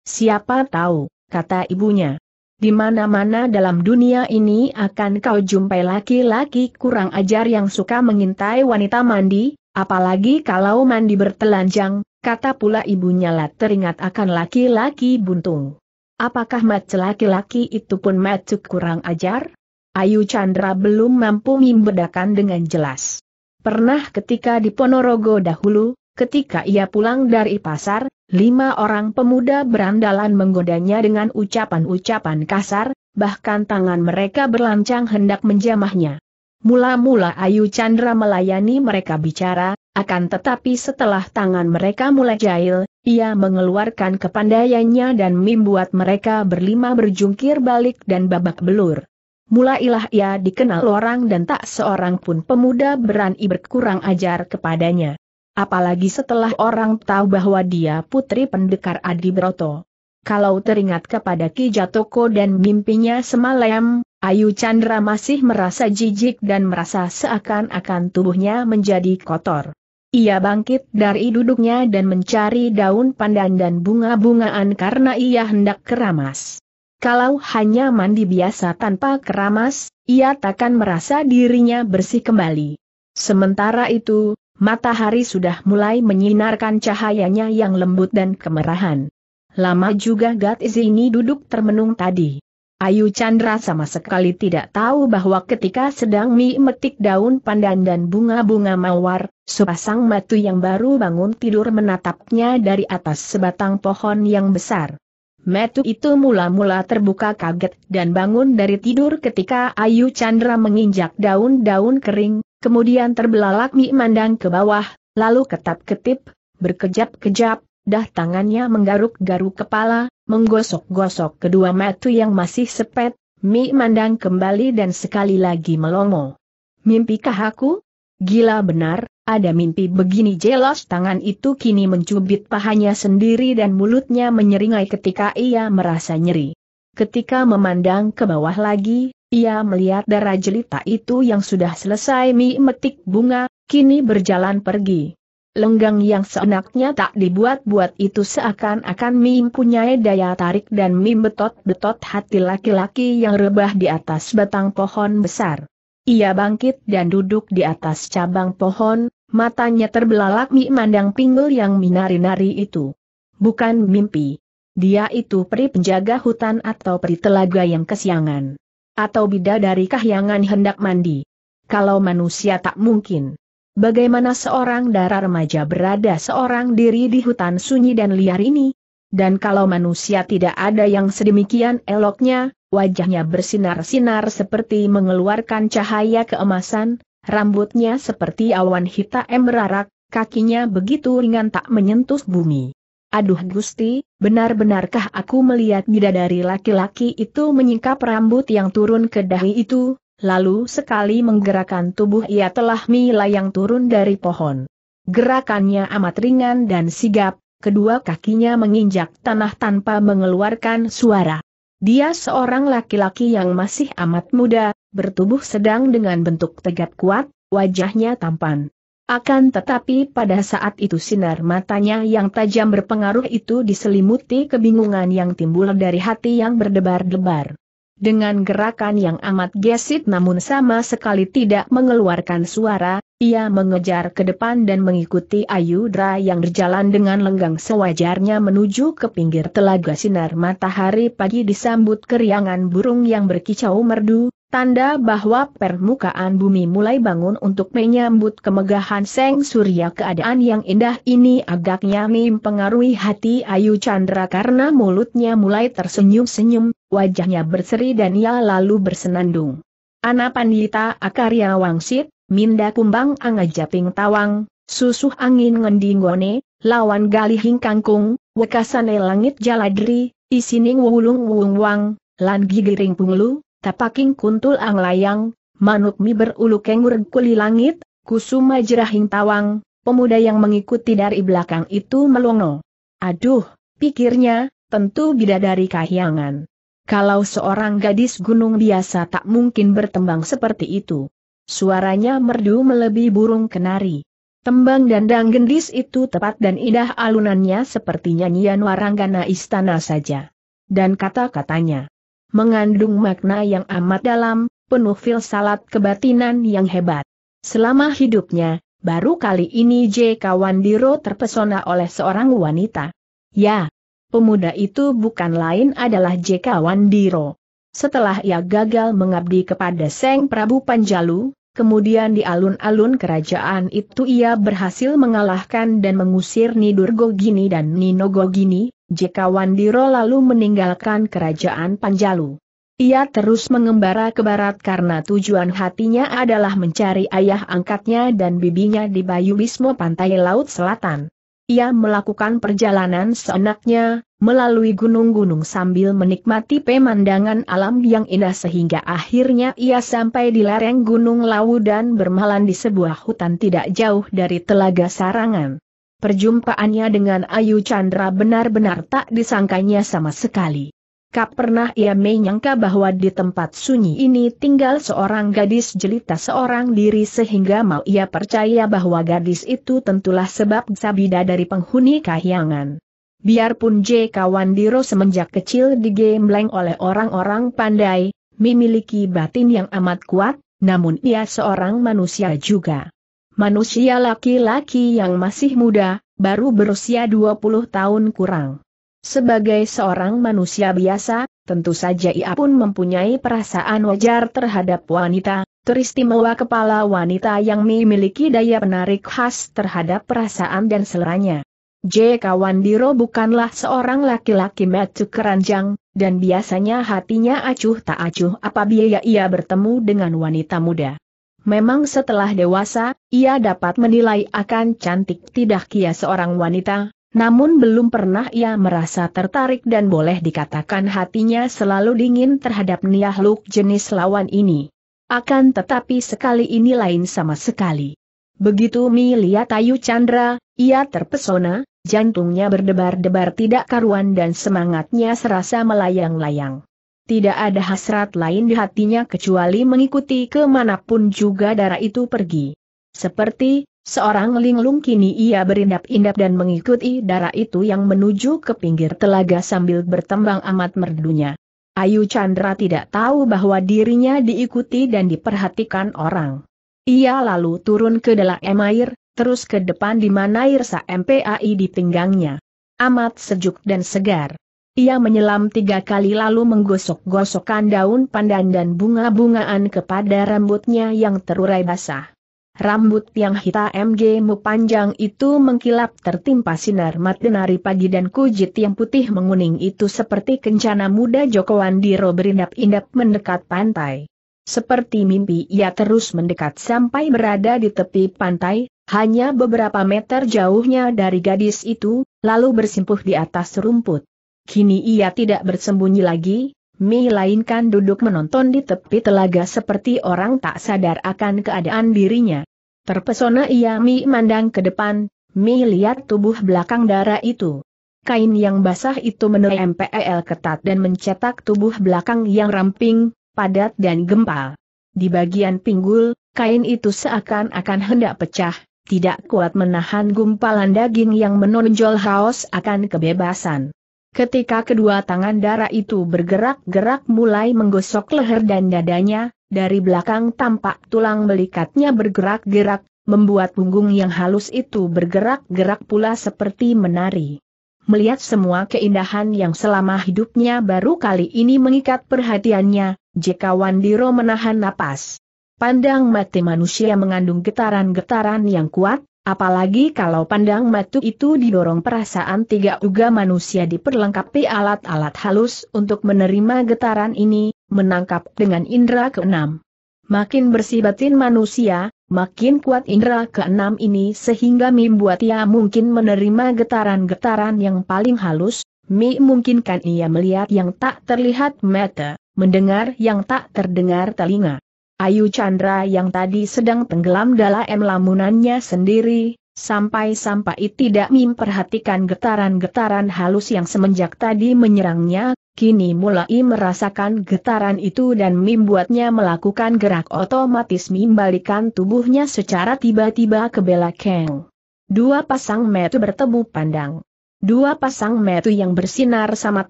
Siapa tahu, kata ibunya. Di mana-mana dalam dunia ini akan kau jumpai laki-laki kurang ajar yang suka mengintai wanita mandi, apalagi kalau mandi bertelanjang, kata pula ibunya lah teringat akan laki-laki buntung. Apakah mat laki-laki itu pun macuk kurang ajar? Ayu Chandra belum mampu membedakan dengan jelas. Pernah ketika di Ponorogo dahulu, ketika ia pulang dari pasar, lima orang pemuda berandalan menggodanya dengan ucapan-ucapan kasar, bahkan tangan mereka berlancang hendak menjamahnya. Mula-mula Ayu Chandra melayani mereka bicara, akan tetapi setelah tangan mereka mulai jahil, ia mengeluarkan kepandaiannya dan membuat mereka berlima berjungkir balik dan babak belur mulailah ia dikenal orang dan tak seorang pun pemuda berani berkurang ajar kepadanya. Apalagi setelah orang tahu bahwa dia putri pendekar Adi Broto. Kalau teringat kepada Ki Jatoko dan mimpinya semalam, Ayu Chandra masih merasa jijik dan merasa seakan-akan tubuhnya menjadi kotor. Ia bangkit dari duduknya dan mencari daun pandan dan bunga-bungaan karena ia hendak keramas. Kalau hanya mandi biasa tanpa keramas, ia takkan merasa dirinya bersih kembali. Sementara itu, matahari sudah mulai menyinarkan cahayanya yang lembut dan kemerahan. Lama juga Gatiz ini duduk termenung tadi. Ayu Chandra sama sekali tidak tahu bahwa ketika sedang mi metik daun pandan dan bunga-bunga mawar, sepasang matu yang baru bangun tidur menatapnya dari atas sebatang pohon yang besar. Metu itu mula-mula terbuka kaget dan bangun dari tidur ketika Ayu Chandra menginjak daun-daun kering, kemudian terbelalak Mi mandang ke bawah, lalu ketap-ketip, berkejap-kejap, dah tangannya menggaruk-garuk kepala, menggosok-gosok kedua metu yang masih sepet, Mi mandang kembali dan sekali lagi melongo. Mimpikah aku? Gila benar, ada mimpi begini jelas tangan itu kini mencubit pahanya sendiri dan mulutnya menyeringai ketika ia merasa nyeri. Ketika memandang ke bawah lagi, ia melihat darah jelita itu yang sudah selesai memetik bunga, kini berjalan pergi. Lenggang yang seenaknya tak dibuat-buat itu seakan-akan mim punya daya tarik dan mim betot betot hati laki-laki yang rebah di atas batang pohon besar. Ia bangkit dan duduk di atas cabang pohon, Matanya terbelalak mi mandang pinggul yang minari-nari itu. Bukan mimpi. Dia itu peri penjaga hutan atau peri telaga yang kesiangan. Atau bida bidadari kahyangan hendak mandi. Kalau manusia tak mungkin. Bagaimana seorang darah remaja berada seorang diri di hutan sunyi dan liar ini? Dan kalau manusia tidak ada yang sedemikian eloknya, wajahnya bersinar-sinar seperti mengeluarkan cahaya keemasan, Rambutnya seperti awan hitam berarak, kakinya begitu ringan tak menyentuh bumi. Aduh Gusti, benar-benarkah aku melihat bidadari laki-laki itu menyingkap rambut yang turun ke dahi itu, lalu sekali menggerakkan tubuh ia telah yang turun dari pohon. Gerakannya amat ringan dan sigap, kedua kakinya menginjak tanah tanpa mengeluarkan suara. Dia seorang laki-laki yang masih amat muda, bertubuh sedang dengan bentuk tegap kuat, wajahnya tampan. Akan tetapi pada saat itu sinar matanya yang tajam berpengaruh itu diselimuti kebingungan yang timbul dari hati yang berdebar-debar. Dengan gerakan yang amat gesit namun sama sekali tidak mengeluarkan suara, ia mengejar ke depan dan mengikuti Ayudra yang berjalan dengan lenggang sewajarnya menuju ke pinggir telaga sinar matahari pagi disambut keriangan burung yang berkicau merdu, tanda bahwa permukaan bumi mulai bangun untuk menyambut kemegahan Seng Surya keadaan yang indah ini agaknya mempengaruhi hati Ayu Chandra karena mulutnya mulai tersenyum-senyum, wajahnya berseri dan ia lalu bersenandung. Ana Pandita Akarya Wangsit, Minda Kumbang Angajaping Tawang, Susuh Angin Ngendinggone, Lawan Galihing Kangkung, Wekasane Langit Jaladri, Isining Wulung Wung Wang, Lan Gigiring Punglu, Tapaking kuntul ang layang, manuk mi berulu kengur kuli langit, kusuma jerahing tawang, pemuda yang mengikuti dari belakang itu melongo. Aduh, pikirnya, tentu bidadari kahyangan. Kalau seorang gadis gunung biasa tak mungkin bertembang seperti itu. Suaranya merdu melebihi burung kenari. Tembang dandang gendis itu tepat dan indah alunannya seperti nyanyian waranggana istana saja. Dan kata-katanya, mengandung makna yang amat dalam, penuh filsalat kebatinan yang hebat. Selama hidupnya, baru kali ini J.K. Wandiro terpesona oleh seorang wanita. Ya, pemuda itu bukan lain adalah J.K. Wandiro. Setelah ia gagal mengabdi kepada Seng Prabu Panjalu, Kemudian di alun-alun kerajaan itu ia berhasil mengalahkan dan mengusir Nidur Gogini dan Nino Gogini, jika Wandiro lalu meninggalkan kerajaan Panjalu. Ia terus mengembara ke barat karena tujuan hatinya adalah mencari ayah angkatnya dan bibinya di Bayu Bismo Pantai Laut Selatan. Ia melakukan perjalanan seenaknya, melalui gunung-gunung sambil menikmati pemandangan alam yang indah sehingga akhirnya ia sampai di lereng Gunung Lawu dan bermalam di sebuah hutan tidak jauh dari Telaga Sarangan. Perjumpaannya dengan Ayu Chandra benar-benar tak disangkanya sama sekali. Kap pernah ia menyangka bahwa di tempat sunyi ini tinggal seorang gadis jelita seorang diri sehingga mau ia percaya bahwa gadis itu tentulah sebab sabida dari penghuni kahyangan. Biarpun J kawan Diro semenjak kecil digembleng oleh orang-orang pandai, memiliki batin yang amat kuat, namun ia seorang manusia juga. Manusia laki-laki yang masih muda, baru berusia 20 tahun kurang. Sebagai seorang manusia biasa, tentu saja ia pun mempunyai perasaan wajar terhadap wanita, teristimewa kepala wanita yang memiliki daya penarik khas terhadap perasaan dan seleranya. J. Kawandiro bukanlah seorang laki-laki metu keranjang, dan biasanya hatinya acuh tak acuh apabila ia bertemu dengan wanita muda. Memang setelah dewasa, ia dapat menilai akan cantik tidak kia seorang wanita, namun belum pernah ia merasa tertarik dan boleh dikatakan hatinya selalu dingin terhadap niahluk jenis lawan ini. Akan tetapi sekali ini lain sama sekali. Begitu Mi lihat Ayu Chandra, ia terpesona, jantungnya berdebar-debar tidak karuan dan semangatnya serasa melayang-layang. Tidak ada hasrat lain di hatinya kecuali mengikuti kemanapun juga darah itu pergi. Seperti, seorang linglung kini ia berindap-indap dan mengikuti darah itu yang menuju ke pinggir telaga sambil bertembang amat merdunya. Ayu Chandra tidak tahu bahwa dirinya diikuti dan diperhatikan orang. Ia lalu turun ke dalam air, terus ke depan di mana Irsa MPAI di pinggangnya. Amat sejuk dan segar. Ia menyelam tiga kali lalu menggosok-gosokkan daun pandan dan bunga-bungaan kepada rambutnya yang terurai basah. Rambut yang hitam gemuk panjang itu mengkilap tertimpa sinar matahari pagi dan kujit yang putih menguning itu seperti kencana muda Jokowan di berindap-indap mendekat pantai. Seperti mimpi ia terus mendekat sampai berada di tepi pantai, hanya beberapa meter jauhnya dari gadis itu, lalu bersimpuh di atas rumput. Kini ia tidak bersembunyi lagi, Mi lainkan duduk menonton di tepi telaga seperti orang tak sadar akan keadaan dirinya. Terpesona ia Mi mandang ke depan, Mi lihat tubuh belakang darah itu. Kain yang basah itu menempel ketat dan mencetak tubuh belakang yang ramping, padat dan gempal. Di bagian pinggul, kain itu seakan-akan hendak pecah, tidak kuat menahan gumpalan daging yang menonjol haus akan kebebasan. Ketika kedua tangan darah itu bergerak-gerak mulai menggosok leher dan dadanya, dari belakang tampak tulang melikatnya bergerak-gerak, membuat punggung yang halus itu bergerak-gerak pula seperti menari. Melihat semua keindahan yang selama hidupnya baru kali ini mengikat perhatiannya, jika Wandiro menahan napas. Pandang mati manusia mengandung getaran-getaran yang kuat, apalagi kalau pandang matu itu didorong perasaan tiga uga manusia diperlengkapi alat-alat halus untuk menerima getaran ini, menangkap dengan indera keenam. Makin bersih batin manusia, makin kuat indera keenam ini sehingga membuat ia mungkin menerima getaran-getaran yang paling halus, Mi mungkinkan ia melihat yang tak terlihat mata mendengar yang tak terdengar telinga. Ayu Chandra yang tadi sedang tenggelam dalam lamunannya sendiri, sampai-sampai tidak memperhatikan getaran-getaran halus yang semenjak tadi menyerangnya, kini mulai merasakan getaran itu dan membuatnya melakukan gerak otomatis membalikan tubuhnya secara tiba-tiba ke belakang. Dua pasang metu bertemu pandang. Dua pasang metu yang bersinar sama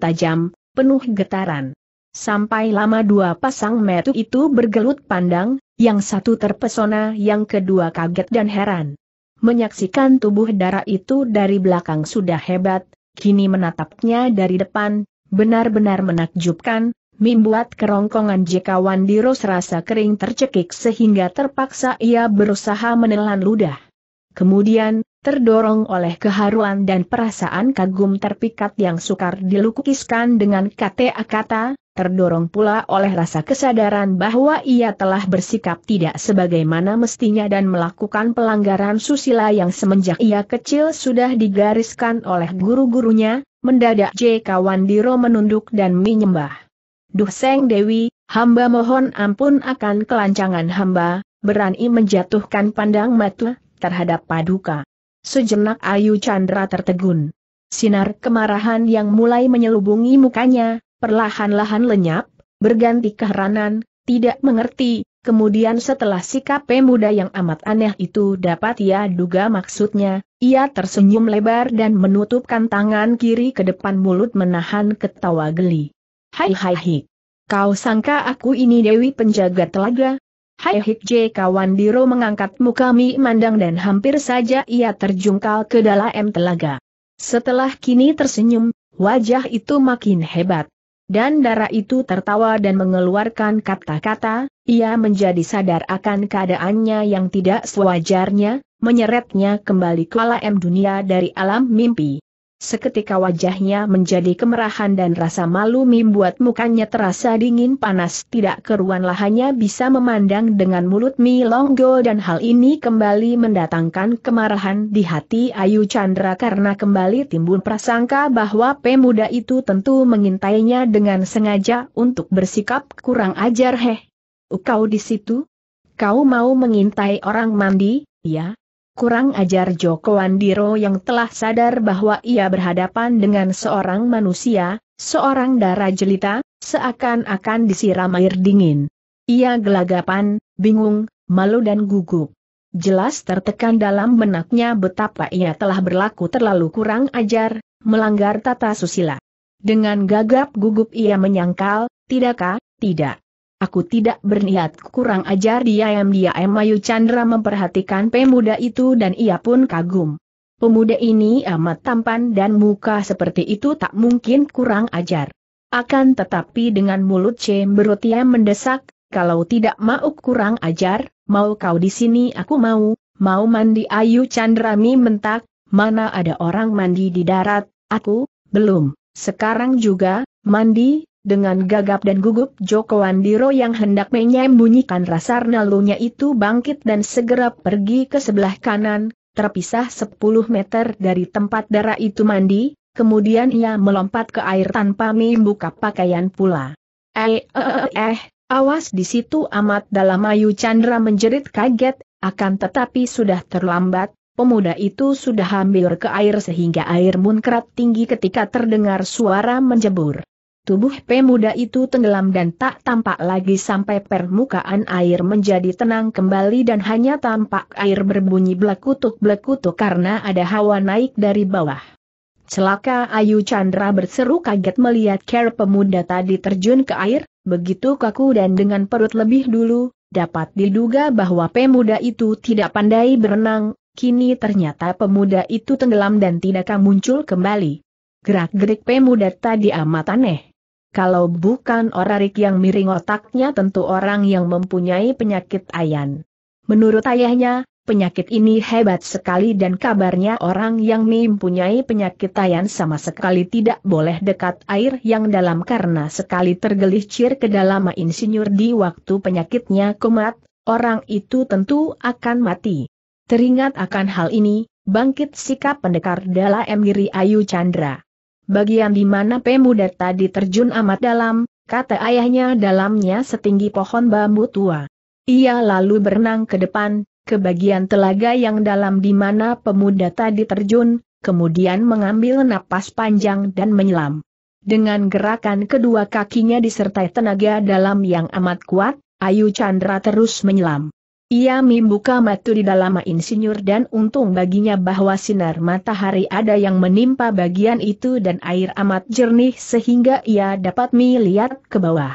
tajam, penuh getaran. Sampai lama dua pasang metu itu bergelut pandang, yang satu terpesona yang kedua kaget dan heran. Menyaksikan tubuh darah itu dari belakang sudah hebat, kini menatapnya dari depan, benar-benar menakjubkan, membuat kerongkongan jika Wandiro serasa kering tercekik sehingga terpaksa ia berusaha menelan ludah. Kemudian, terdorong oleh keharuan dan perasaan kagum terpikat yang sukar dilukiskan dengan kata-kata, terdorong pula oleh rasa kesadaran bahwa ia telah bersikap tidak sebagaimana mestinya dan melakukan pelanggaran susila yang semenjak ia kecil sudah digariskan oleh guru-gurunya, mendadak J. Kawandiro menunduk dan menyembah. Duh Seng Dewi, hamba mohon ampun akan kelancangan hamba, berani menjatuhkan pandang mata terhadap paduka. Sejenak Ayu Chandra tertegun. Sinar kemarahan yang mulai menyelubungi mukanya, perlahan-lahan lenyap, berganti keheranan, tidak mengerti, kemudian setelah sikap pemuda yang amat aneh itu dapat ia duga maksudnya, ia tersenyum lebar dan menutupkan tangan kiri ke depan mulut menahan ketawa geli. Hai hai hai. Kau sangka aku ini Dewi penjaga telaga? Hai hik J kawan Diro mengangkat muka mi mandang dan hampir saja ia terjungkal ke dalam telaga. Setelah kini tersenyum, wajah itu makin hebat. Dan darah itu tertawa dan mengeluarkan kata-kata, ia menjadi sadar akan keadaannya yang tidak sewajarnya, menyeretnya kembali ke alam dunia dari alam mimpi. Seketika wajahnya menjadi kemerahan dan rasa malu membuat mukanya terasa dingin panas tidak keruanlah hanya bisa memandang dengan mulut Mi Longgo dan hal ini kembali mendatangkan kemarahan di hati Ayu Chandra karena kembali timbul prasangka bahwa pemuda itu tentu mengintainya dengan sengaja untuk bersikap kurang ajar heh. Kau di situ? Kau mau mengintai orang mandi, ya? Kurang ajar Joko Andiro yang telah sadar bahwa ia berhadapan dengan seorang manusia, seorang darah jelita, seakan-akan disiram air dingin. Ia gelagapan, bingung, malu dan gugup. Jelas tertekan dalam benaknya betapa ia telah berlaku terlalu kurang ajar, melanggar tata susila. Dengan gagap gugup ia menyangkal, tidakkah, tidak. Aku tidak berniat kurang ajar diam-diam Ayu Chandra memperhatikan pemuda itu dan ia pun kagum. Pemuda ini amat tampan dan muka seperti itu tak mungkin kurang ajar. Akan tetapi dengan mulut cemberut ia mendesak, kalau tidak mau kurang ajar, mau kau di sini aku mau, mau mandi Ayu Chandra? mi mentak, mana ada orang mandi di darat, aku, belum, sekarang juga, mandi, dengan gagap dan gugup Joko Andiro yang hendak menyembunyikan rasa nalunya itu bangkit dan segera pergi ke sebelah kanan, terpisah 10 meter dari tempat darah itu mandi, kemudian ia melompat ke air tanpa membuka pakaian pula. Eh eh, eh, eh, eh, awas di situ amat dalam Ayu Chandra menjerit kaget, akan tetapi sudah terlambat, Pemuda itu sudah hampir ke air sehingga air munkrat tinggi ketika terdengar suara menjebur. Tubuh pemuda itu tenggelam dan tak tampak lagi sampai permukaan air menjadi tenang kembali dan hanya tampak air berbunyi blekutuk-blekutuk karena ada hawa naik dari bawah. Celaka Ayu Chandra berseru kaget melihat care pemuda tadi terjun ke air, begitu kaku dan dengan perut lebih dulu, dapat diduga bahwa pemuda itu tidak pandai berenang, kini ternyata pemuda itu tenggelam dan tidak akan muncul kembali. Gerak-gerik pemuda tadi amat aneh. Kalau bukan orarik yang miring otaknya tentu orang yang mempunyai penyakit ayan. Menurut ayahnya, penyakit ini hebat sekali dan kabarnya orang yang mempunyai penyakit ayan sama sekali tidak boleh dekat air yang dalam karena sekali tergelincir ke dalam insinyur di waktu penyakitnya kumat, orang itu tentu akan mati. Teringat akan hal ini, bangkit sikap pendekar dalam Emiri Ayu Chandra. Bagian di mana pemuda tadi terjun amat dalam, kata ayahnya dalamnya setinggi pohon bambu tua. Ia lalu berenang ke depan, ke bagian telaga yang dalam di mana pemuda tadi terjun, kemudian mengambil napas panjang dan menyelam. Dengan gerakan kedua kakinya disertai tenaga dalam yang amat kuat, Ayu Chandra terus menyelam. Ia membuka mata di dalam insinyur dan untung baginya bahwa sinar matahari ada yang menimpa bagian itu dan air amat jernih sehingga ia dapat melihat ke bawah.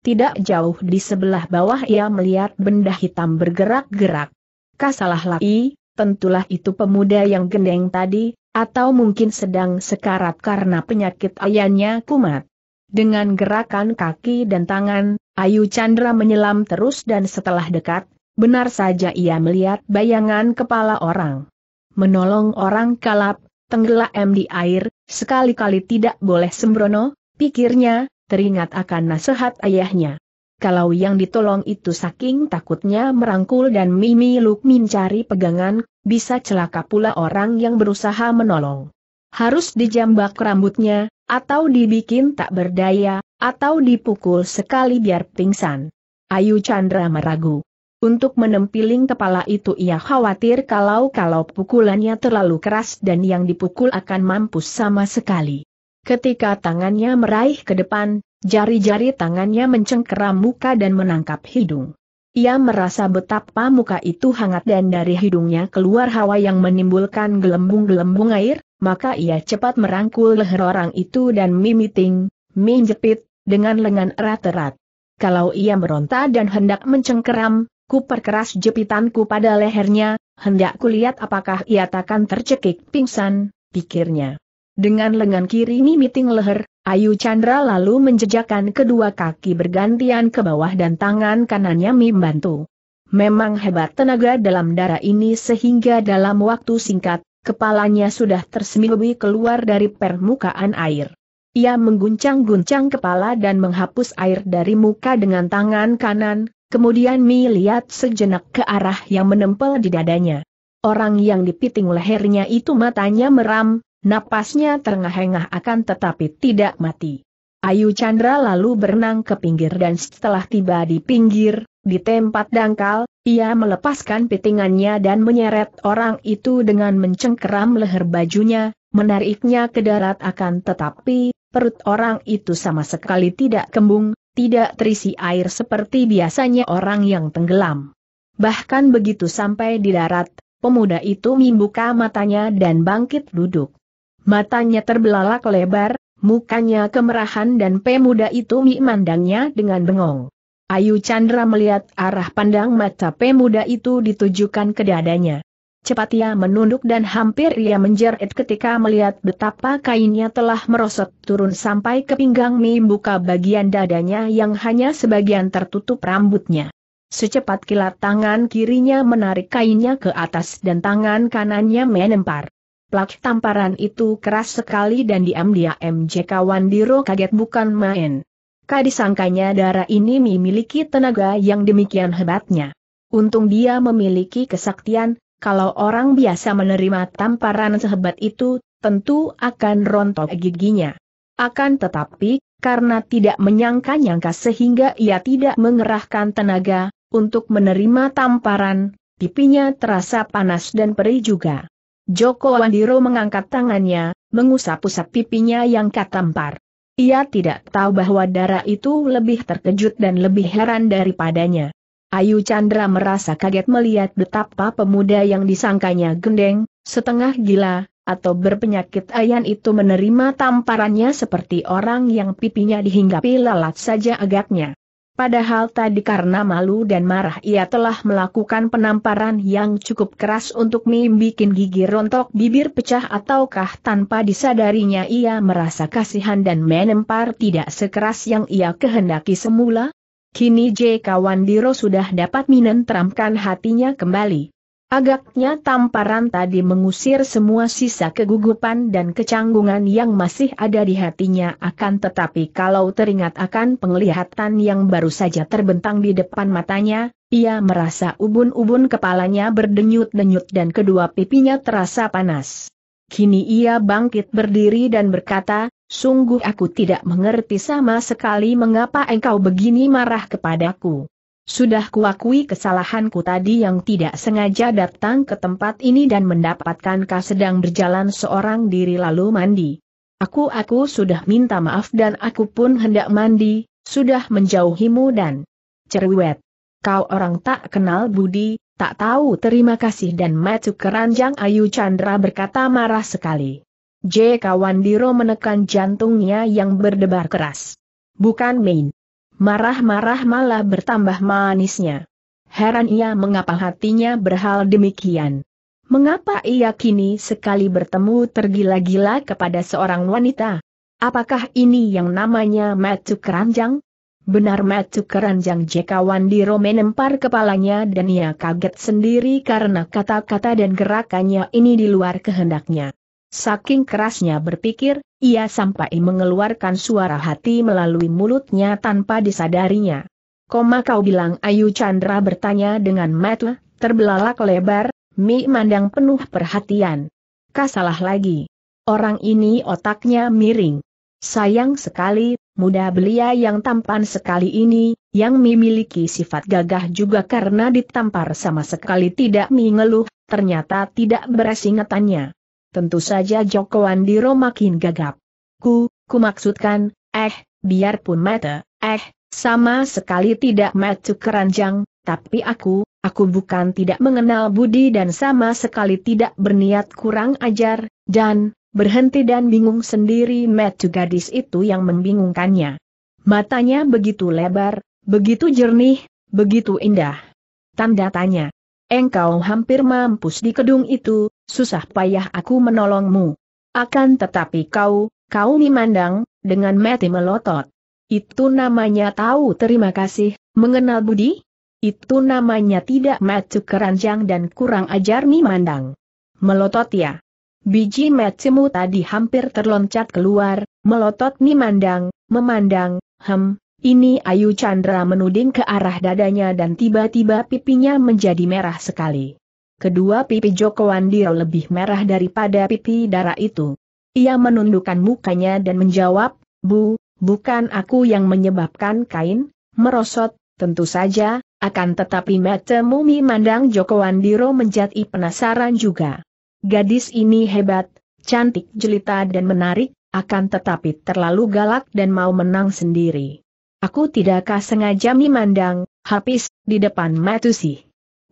Tidak jauh di sebelah bawah ia melihat benda hitam bergerak-gerak. Kasalah lagi, tentulah itu pemuda yang gendeng tadi, atau mungkin sedang sekarat karena penyakit ayahnya kumat. Dengan gerakan kaki dan tangan, Ayu Chandra menyelam terus dan setelah dekat, Benar saja ia melihat bayangan kepala orang. Menolong orang kalap, tenggelam di air, sekali-kali tidak boleh sembrono, pikirnya, teringat akan nasihat ayahnya. Kalau yang ditolong itu saking takutnya merangkul dan Mimi Lukmin cari pegangan, bisa celaka pula orang yang berusaha menolong. Harus dijambak rambutnya, atau dibikin tak berdaya, atau dipukul sekali biar pingsan. Ayu Chandra meragu. Untuk menempiling kepala itu ia khawatir kalau-kalau pukulannya terlalu keras dan yang dipukul akan mampus sama sekali. Ketika tangannya meraih ke depan, jari-jari tangannya mencengkeram muka dan menangkap hidung. Ia merasa betapa muka itu hangat dan dari hidungnya keluar hawa yang menimbulkan gelembung-gelembung air, maka ia cepat merangkul leher orang itu dan mimiting, menjepit dengan lengan erat-erat. Kalau ia meronta dan hendak mencengkeram, Ku perkeras jepitanku pada lehernya, hendak kulihat apakah ia takkan tercekik pingsan, pikirnya. Dengan lengan kiri mimiting leher, Ayu Chandra lalu menjejakkan kedua kaki bergantian ke bawah dan tangan kanannya membantu. Memang hebat tenaga dalam darah ini sehingga dalam waktu singkat, kepalanya sudah tersembunyi keluar dari permukaan air. Ia mengguncang-guncang kepala dan menghapus air dari muka dengan tangan kanan, Kemudian Mi lihat sejenak ke arah yang menempel di dadanya. Orang yang dipiting lehernya itu matanya meram, napasnya terengah-engah akan tetapi tidak mati. Ayu Chandra lalu berenang ke pinggir dan setelah tiba di pinggir, di tempat dangkal, ia melepaskan pitingannya dan menyeret orang itu dengan mencengkeram leher bajunya, menariknya ke darat akan tetapi, perut orang itu sama sekali tidak kembung, tidak terisi air seperti biasanya orang yang tenggelam. Bahkan begitu sampai di darat, pemuda itu membuka matanya dan bangkit duduk. Matanya terbelalak lebar, mukanya kemerahan dan pemuda itu memandangnya dengan bengong. Ayu Chandra melihat arah pandang mata pemuda itu ditujukan ke dadanya. Cepat ia menunduk dan hampir ia menjerit ketika melihat betapa kainnya telah merosot turun sampai ke pinggang membuka bagian dadanya yang hanya sebagian tertutup rambutnya. Secepat kilat tangan kirinya menarik kainnya ke atas dan tangan kanannya menempar. Plak tamparan itu keras sekali dan diam dia kawan Wandiro kaget bukan main. Kadisangkanya darah ini memiliki tenaga yang demikian hebatnya. Untung dia memiliki kesaktian, kalau orang biasa menerima tamparan sehebat itu, tentu akan rontok giginya. Akan tetapi, karena tidak menyangka-nyangka sehingga ia tidak mengerahkan tenaga, untuk menerima tamparan, pipinya terasa panas dan perih juga. Joko Wandiro mengangkat tangannya, mengusap-usap pipinya yang katampar. Ia tidak tahu bahwa darah itu lebih terkejut dan lebih heran daripadanya. Ayu Chandra merasa kaget melihat betapa pemuda yang disangkanya gendeng, setengah gila, atau berpenyakit ayan itu menerima tamparannya seperti orang yang pipinya dihinggapi lalat saja agaknya. Padahal tadi karena malu dan marah ia telah melakukan penamparan yang cukup keras untuk membuat gigi rontok bibir pecah ataukah tanpa disadarinya ia merasa kasihan dan menempar tidak sekeras yang ia kehendaki semula, Kini J. kawan Diro sudah dapat menenteramkan hatinya kembali. Agaknya tamparan tadi mengusir semua sisa kegugupan dan kecanggungan yang masih ada di hatinya akan tetapi kalau teringat akan penglihatan yang baru saja terbentang di depan matanya, ia merasa ubun-ubun kepalanya berdenyut-denyut dan kedua pipinya terasa panas. Kini ia bangkit berdiri dan berkata, Sungguh aku tidak mengerti sama sekali mengapa engkau begini marah kepadaku. Sudah kuakui kesalahanku tadi yang tidak sengaja datang ke tempat ini dan mendapatkan kau sedang berjalan seorang diri lalu mandi. Aku-aku sudah minta maaf dan aku pun hendak mandi, sudah menjauhimu dan cerewet. Kau orang tak kenal budi, tak tahu terima kasih dan matuk keranjang Ayu Chandra berkata marah sekali. J. Kawan Diro menekan jantungnya yang berdebar keras. Bukan main. Marah-marah malah bertambah manisnya. Heran ia mengapa hatinya berhal demikian. Mengapa ia kini sekali bertemu tergila-gila kepada seorang wanita? Apakah ini yang namanya Matu Keranjang? Benar Matu Keranjang Jk Wandiro menempar kepalanya dan ia kaget sendiri karena kata-kata dan gerakannya ini di luar kehendaknya. Saking kerasnya berpikir, ia sampai mengeluarkan suara hati melalui mulutnya tanpa disadarinya. Koma kau bilang Ayu Chandra bertanya dengan mata, terbelalak lebar, mi mandang penuh perhatian. Kasalah lagi. Orang ini otaknya miring. Sayang sekali, muda belia yang tampan sekali ini, yang memiliki sifat gagah juga karena ditampar sama sekali tidak mengeluh, ternyata tidak beres ingatannya. Tentu saja Joko Andiro makin gagap. Ku, ku maksudkan, eh, biarpun mata, eh, sama sekali tidak matu keranjang, tapi aku, aku bukan tidak mengenal budi dan sama sekali tidak berniat kurang ajar, dan, berhenti dan bingung sendiri matu gadis itu yang membingungkannya. Matanya begitu lebar, begitu jernih, begitu indah. Tanda tanya. Engkau hampir mampus di kedung itu, susah payah aku menolongmu. Akan tetapi kau, kau memandang, dengan mati melotot. Itu namanya tahu terima kasih, mengenal budi? Itu namanya tidak macu keranjang dan kurang ajar memandang. Melotot ya. Biji matemu tadi hampir terloncat keluar, melotot memandang, memandang, hem, ini Ayu Chandra menuding ke arah dadanya dan tiba-tiba pipinya menjadi merah sekali. Kedua pipi Joko Andio lebih merah daripada pipi darah itu. Ia menundukkan mukanya dan menjawab, Bu, bukan aku yang menyebabkan kain, merosot, tentu saja, akan tetapi mata mumi mandang Joko Andiro menjadi penasaran juga. Gadis ini hebat, cantik jelita dan menarik, akan tetapi terlalu galak dan mau menang sendiri. Aku tidakkah sengaja memandang, habis, di depan Matusi.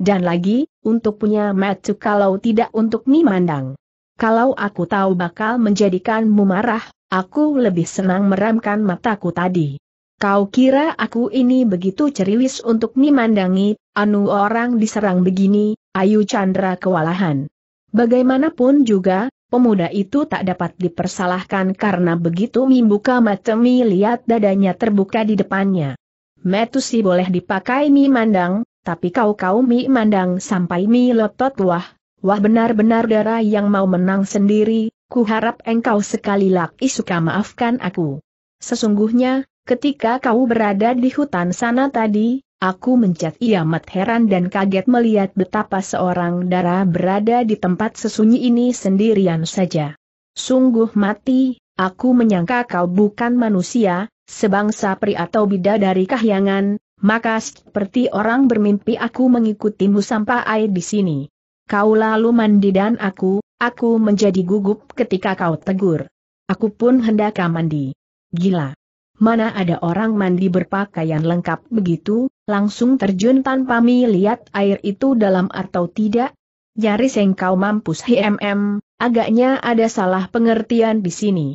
Dan lagi, untuk punya matu kalau tidak untuk memandang. Kalau aku tahu bakal menjadikanmu marah, aku lebih senang meramkan mataku tadi. Kau kira aku ini begitu ceriwis untuk memandangi, anu orang diserang begini, Ayu Chandra kewalahan. Bagaimanapun juga, pemuda itu tak dapat dipersalahkan karena begitu membuka matemi lihat dadanya terbuka di depannya. Metusi boleh dipakai memandang, tapi kau kau mi mandang sampai mi lotot wah, wah benar-benar darah yang mau menang sendiri, ku harap engkau sekali lagi suka maafkan aku. Sesungguhnya, ketika kau berada di hutan sana tadi, aku mencat iamat heran dan kaget melihat betapa seorang darah berada di tempat sesunyi ini sendirian saja. Sungguh mati, aku menyangka kau bukan manusia, sebangsa pri atau bida dari kahyangan, maka seperti orang bermimpi aku mengikutimu sampai air di sini. Kau lalu mandi dan aku, aku menjadi gugup ketika kau tegur. Aku pun hendak mandi. Gila. Mana ada orang mandi berpakaian lengkap begitu, langsung terjun tanpa melihat air itu dalam atau tidak? Nyaris engkau mampus HMM, agaknya ada salah pengertian di sini.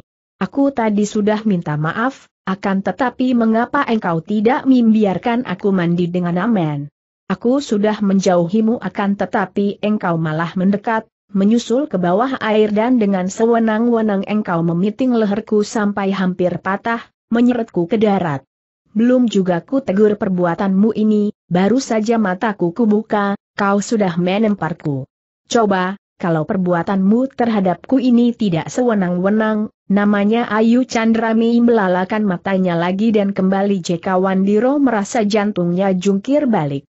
Aku tadi sudah minta maaf, akan tetapi mengapa engkau tidak membiarkan aku mandi dengan aman? Aku sudah menjauhimu akan tetapi engkau malah mendekat, menyusul ke bawah air dan dengan sewenang-wenang engkau memiting leherku sampai hampir patah, menyeretku ke darat. Belum juga ku tegur perbuatanmu ini, baru saja mataku kubuka, kau sudah menemparku. Coba, kalau perbuatanmu terhadapku ini tidak sewenang-wenang, Namanya Ayu Chandrami melalakan matanya lagi dan kembali Jeka Wandiro merasa jantungnya jungkir balik.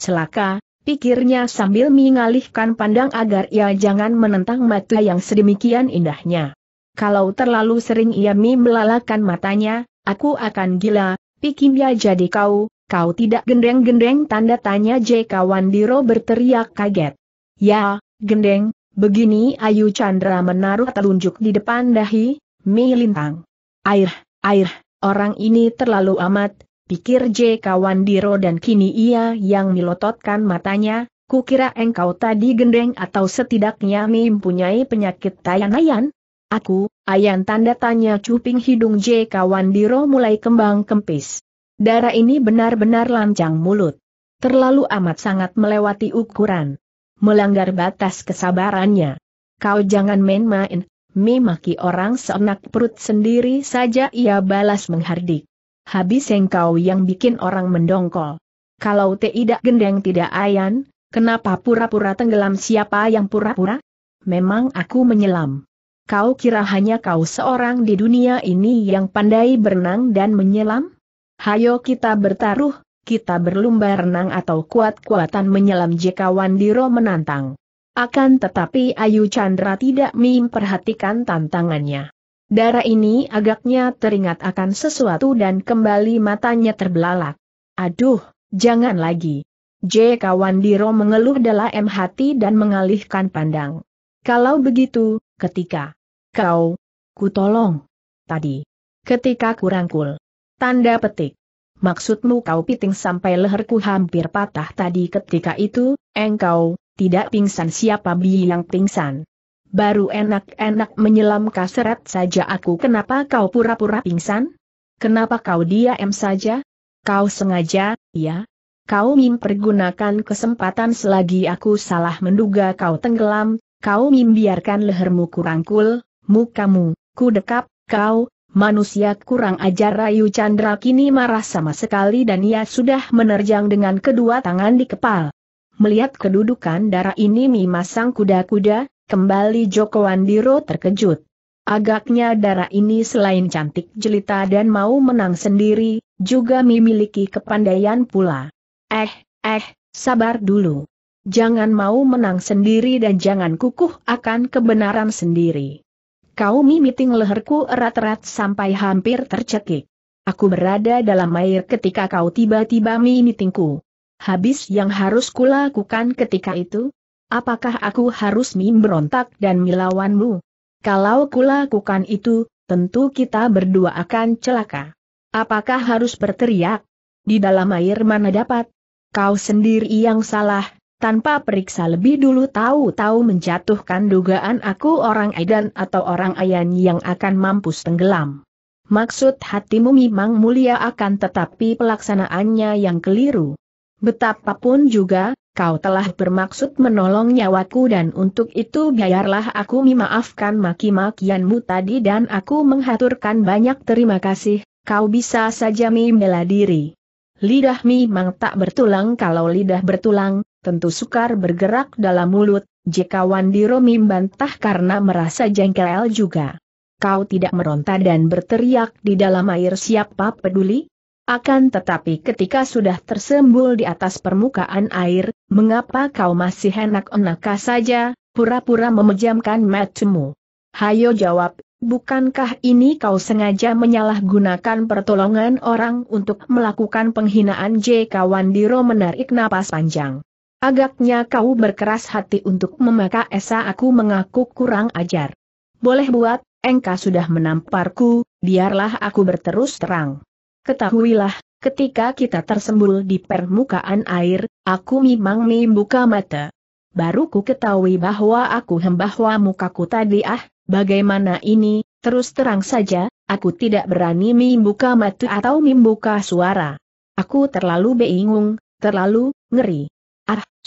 Celaka, pikirnya sambil mengalihkan pandang agar ia jangan menentang mata yang sedemikian indahnya. Kalau terlalu sering ia melalakan matanya, aku akan gila, pikirnya jadi kau, kau tidak gendeng-gendeng tanda tanya Jeka Wandiro berteriak kaget. Ya, gendeng, Begini Ayu Chandra menaruh telunjuk di depan dahi, Mi Lintang. Air, air, orang ini terlalu amat, pikir J. Kawandiro dan kini ia yang melototkan matanya, kukira engkau tadi gendeng atau setidaknya mempunyai penyakit tayan-ayan? Aku, ayan tanda tanya cuping hidung J. Kawandiro mulai kembang kempis. Darah ini benar-benar lancang mulut. Terlalu amat sangat melewati ukuran melanggar batas kesabarannya. Kau jangan main-main, memaki orang seenak perut sendiri saja ia balas menghardik. Habis engkau yang bikin orang mendongkol. Kalau tidak gendeng tidak ayan, kenapa pura-pura tenggelam siapa yang pura-pura? Memang aku menyelam. Kau kira hanya kau seorang di dunia ini yang pandai berenang dan menyelam? Hayo kita bertaruh, kita berlomba renang atau kuat-kuatan menyelam jika Wandiro menantang. Akan tetapi Ayu Chandra tidak memperhatikan tantangannya. Darah ini agaknya teringat akan sesuatu dan kembali matanya terbelalak. Aduh, jangan lagi. J.K. Wandiro mengeluh dalam hati dan mengalihkan pandang. Kalau begitu, ketika kau, ku tolong, tadi, ketika kurangkul, tanda petik maksudmu kau piting sampai leherku hampir patah tadi ketika itu, engkau, tidak pingsan siapa bilang pingsan. Baru enak-enak menyelam kaseret saja aku kenapa kau pura-pura pingsan? Kenapa kau diam saja? Kau sengaja, ya? Kau mempergunakan kesempatan selagi aku salah menduga kau tenggelam, kau membiarkan lehermu kurangkul, mukamu, ku dekap, kau, Manusia kurang ajar Rayu Chandra kini marah sama sekali dan ia sudah menerjang dengan kedua tangan di kepal. Melihat kedudukan darah ini mimasang kuda-kuda, kembali Joko Wandiro terkejut. Agaknya darah ini selain cantik jelita dan mau menang sendiri, juga memiliki kepandaian pula. Eh, eh, sabar dulu. Jangan mau menang sendiri dan jangan kukuh akan kebenaran sendiri. Kau mimiting leherku erat-erat sampai hampir tercekik. Aku berada dalam air ketika kau tiba-tiba mimitingku. Habis yang harus kulakukan ketika itu? Apakah aku harus memberontak dan melawanmu? Kalau kulakukan itu, tentu kita berdua akan celaka. Apakah harus berteriak? Di dalam air mana dapat? Kau sendiri yang salah, tanpa periksa lebih dulu tahu-tahu menjatuhkan dugaan aku orang Aidan atau orang Ayan yang akan mampus tenggelam. Maksud hatimu memang mulia akan tetapi pelaksanaannya yang keliru. Betapapun juga, kau telah bermaksud menolong nyawaku dan untuk itu biarlah aku memaafkan maki-makianmu tadi dan aku menghaturkan banyak terima kasih, kau bisa saja membela diri. Lidah memang tak bertulang kalau lidah bertulang, tentu sukar bergerak dalam mulut, jika Wandiro membantah karena merasa jengkel juga. Kau tidak meronta dan berteriak di dalam air siapa peduli? Akan tetapi ketika sudah tersembul di atas permukaan air, mengapa kau masih enak enak saja, pura-pura memejamkan matamu? Hayo jawab, bukankah ini kau sengaja menyalahgunakan pertolongan orang untuk melakukan penghinaan J. Wandiromi menarik napas panjang? Agaknya kau berkeras hati untuk memaka Esa aku mengaku kurang ajar. Boleh buat, engkau sudah menamparku, biarlah aku berterus terang. Ketahuilah, ketika kita tersembul di permukaan air, aku memang membuka mata. Baru ku ketahui bahwa aku hembahwa mukaku tadi ah, bagaimana ini, terus terang saja, aku tidak berani membuka mata atau membuka suara. Aku terlalu bingung, terlalu, ngeri.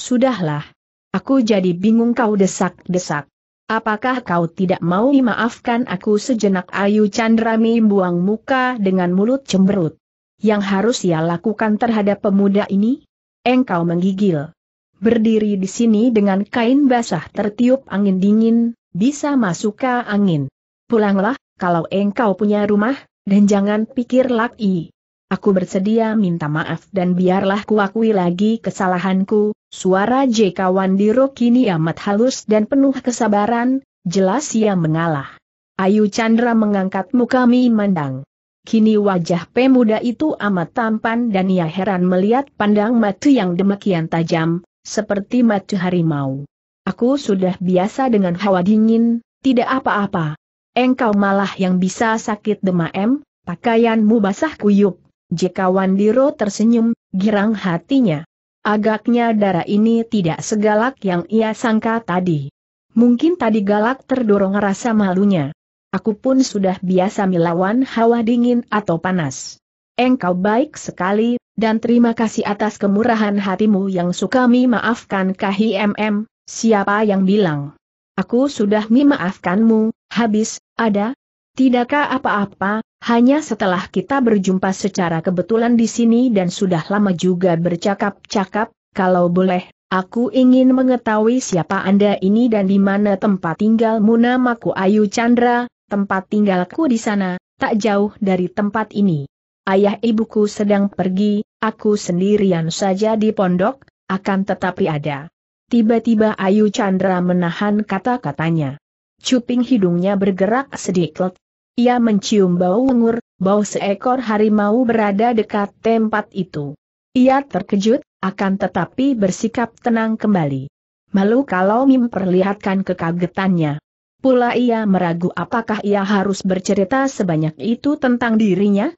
Sudahlah. Aku jadi bingung kau desak-desak. Apakah kau tidak mau dimaafkan aku sejenak Ayu Chandrami buang muka dengan mulut cemberut? Yang harus ia lakukan terhadap pemuda ini? Engkau menggigil. Berdiri di sini dengan kain basah tertiup angin dingin, bisa masuk ke angin. Pulanglah, kalau engkau punya rumah, dan jangan pikir lagi Aku bersedia minta maaf dan biarlah kuakui lagi kesalahanku, suara J. Wandiro kini amat halus dan penuh kesabaran, jelas ia mengalah. Ayu Chandra mengangkat muka mandang. Kini wajah pemuda itu amat tampan dan ia heran melihat pandang mata yang demikian tajam, seperti mata harimau. Aku sudah biasa dengan hawa dingin, tidak apa-apa. Engkau malah yang bisa sakit demam, pakaianmu basah kuyup jika Wandiro tersenyum, girang hatinya. Agaknya darah ini tidak segalak yang ia sangka tadi. Mungkin tadi galak terdorong rasa malunya. Aku pun sudah biasa melawan hawa dingin atau panas. Engkau baik sekali, dan terima kasih atas kemurahan hatimu yang suka memaafkan KHMM, siapa yang bilang. Aku sudah memaafkanmu, habis, ada? Tidakkah apa-apa, hanya setelah kita berjumpa secara kebetulan di sini dan sudah lama juga bercakap-cakap, kalau boleh, aku ingin mengetahui siapa Anda ini dan di mana tempat tinggalmu namaku Ayu Chandra, tempat tinggalku di sana, tak jauh dari tempat ini. Ayah ibuku sedang pergi, aku sendirian saja di pondok, akan tetapi ada. Tiba-tiba Ayu Chandra menahan kata-katanya. Cuping hidungnya bergerak sedikit, ia mencium bau ungur, bau seekor harimau berada dekat tempat itu. Ia terkejut, akan tetapi bersikap tenang kembali. Malu kalau memperlihatkan kekagetannya. Pula ia meragu apakah ia harus bercerita sebanyak itu tentang dirinya?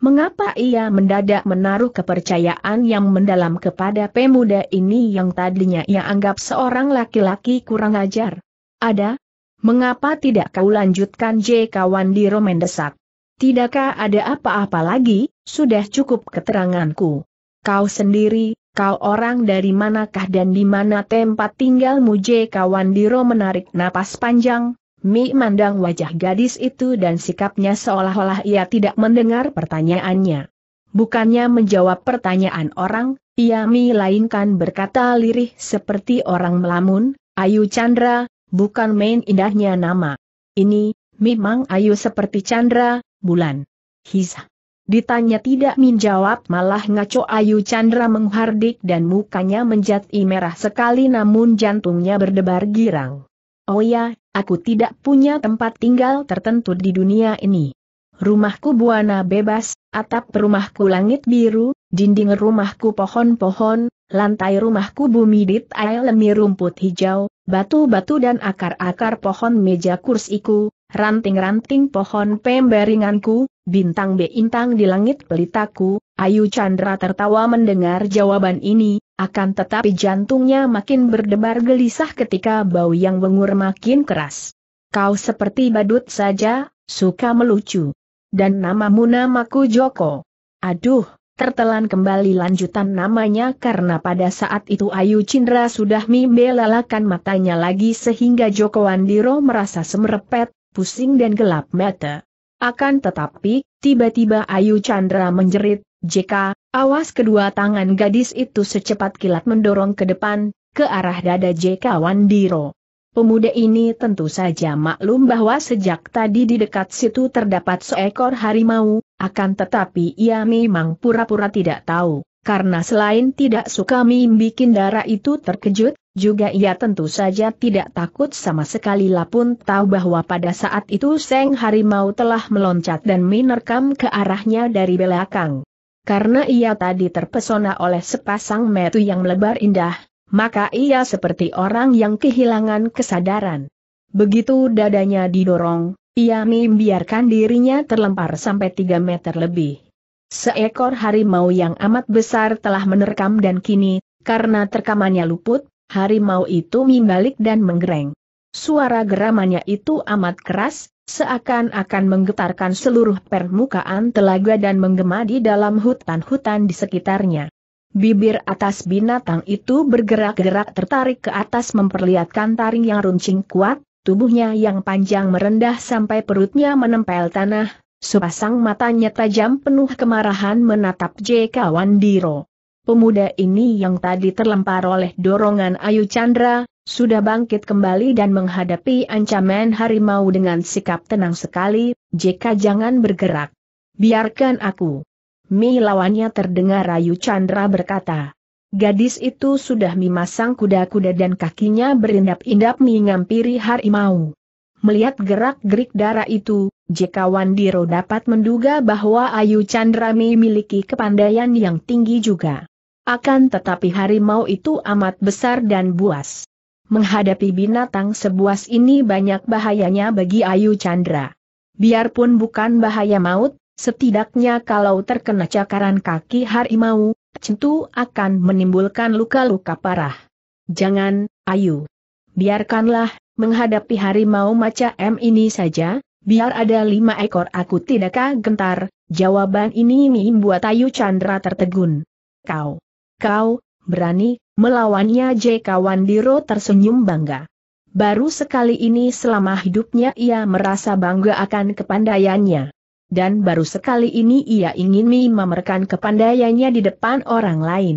Mengapa ia mendadak menaruh kepercayaan yang mendalam kepada pemuda ini yang tadinya ia anggap seorang laki-laki kurang ajar? Ada, Mengapa tidak kau lanjutkan J kawan di Romendesak? Tidakkah ada apa-apa lagi, sudah cukup keteranganku. Kau sendiri, kau orang dari manakah dan di mana tempat tinggalmu J kawan Diro menarik napas panjang, Mi mandang wajah gadis itu dan sikapnya seolah-olah ia tidak mendengar pertanyaannya. Bukannya menjawab pertanyaan orang, ia Mi berkata lirih seperti orang melamun, Ayu Chandra, bukan main indahnya nama. Ini, memang ayu seperti Chandra, bulan. Hiza. Ditanya tidak menjawab malah ngaco Ayu Chandra menghardik dan mukanya menjadi merah sekali namun jantungnya berdebar girang. Oh ya, aku tidak punya tempat tinggal tertentu di dunia ini. Rumahku buana bebas, atap rumahku langit biru, Dinding rumahku pohon-pohon, lantai rumahku bumi air lemi rumput hijau, batu-batu dan akar-akar pohon meja kursiku, ranting-ranting pohon pembaringanku, bintang beintang di langit pelitaku, Ayu Chandra tertawa mendengar jawaban ini, akan tetapi jantungnya makin berdebar gelisah ketika bau yang bengur makin keras. Kau seperti badut saja, suka melucu. Dan namamu namaku Joko. Aduh, tertelan kembali lanjutan namanya karena pada saat itu Ayu Cindra sudah membelalakan matanya lagi sehingga Joko Wandiro merasa semerepet, pusing dan gelap mata. Akan tetapi, tiba-tiba Ayu Chandra menjerit, JK, awas kedua tangan gadis itu secepat kilat mendorong ke depan, ke arah dada JK Wandiro. Pemuda ini tentu saja maklum bahwa sejak tadi di dekat situ terdapat seekor harimau, akan tetapi ia memang pura-pura tidak tahu, karena selain tidak suka bikin darah itu terkejut, juga ia tentu saja tidak takut sama sekali lah pun tahu bahwa pada saat itu Seng Harimau telah meloncat dan menerkam ke arahnya dari belakang. Karena ia tadi terpesona oleh sepasang metu yang melebar indah, maka ia seperti orang yang kehilangan kesadaran. Begitu dadanya didorong, ia membiarkan dirinya terlempar sampai 3 meter lebih. Seekor harimau yang amat besar telah menerkam dan kini, karena terkamannya luput, harimau itu membalik dan menggereng. Suara geramannya itu amat keras, seakan-akan menggetarkan seluruh permukaan telaga dan menggema di dalam hutan-hutan di sekitarnya. Bibir atas binatang itu bergerak-gerak tertarik ke atas memperlihatkan taring yang runcing kuat, tubuhnya yang panjang merendah sampai perutnya menempel tanah, sepasang matanya tajam penuh kemarahan menatap J.K. Wandiro. Pemuda ini yang tadi terlempar oleh dorongan Ayu Chandra, sudah bangkit kembali dan menghadapi ancaman harimau dengan sikap tenang sekali, J.K. jangan bergerak. Biarkan aku. Mi lawannya terdengar Ayu Chandra berkata. Gadis itu sudah memasang kuda-kuda dan kakinya berindap-indap mengampiri harimau. Melihat gerak-gerik darah itu, J.K. Wandiro dapat menduga bahwa Ayu Chandra memiliki kepandaian yang tinggi juga. Akan tetapi harimau itu amat besar dan buas. Menghadapi binatang sebuas ini banyak bahayanya bagi Ayu Chandra. Biarpun bukan bahaya maut, setidaknya kalau terkena cakaran kaki harimau, tentu akan menimbulkan luka-luka parah. Jangan, ayu. Biarkanlah, menghadapi harimau macam ini saja, biar ada lima ekor aku tidakkah gentar, jawaban ini membuat Ayu Chandra tertegun. Kau, kau, berani, melawannya J. Kawandiro tersenyum bangga. Baru sekali ini selama hidupnya ia merasa bangga akan kepandaiannya dan baru sekali ini ia ingin memamerkan kepandaiannya di depan orang lain.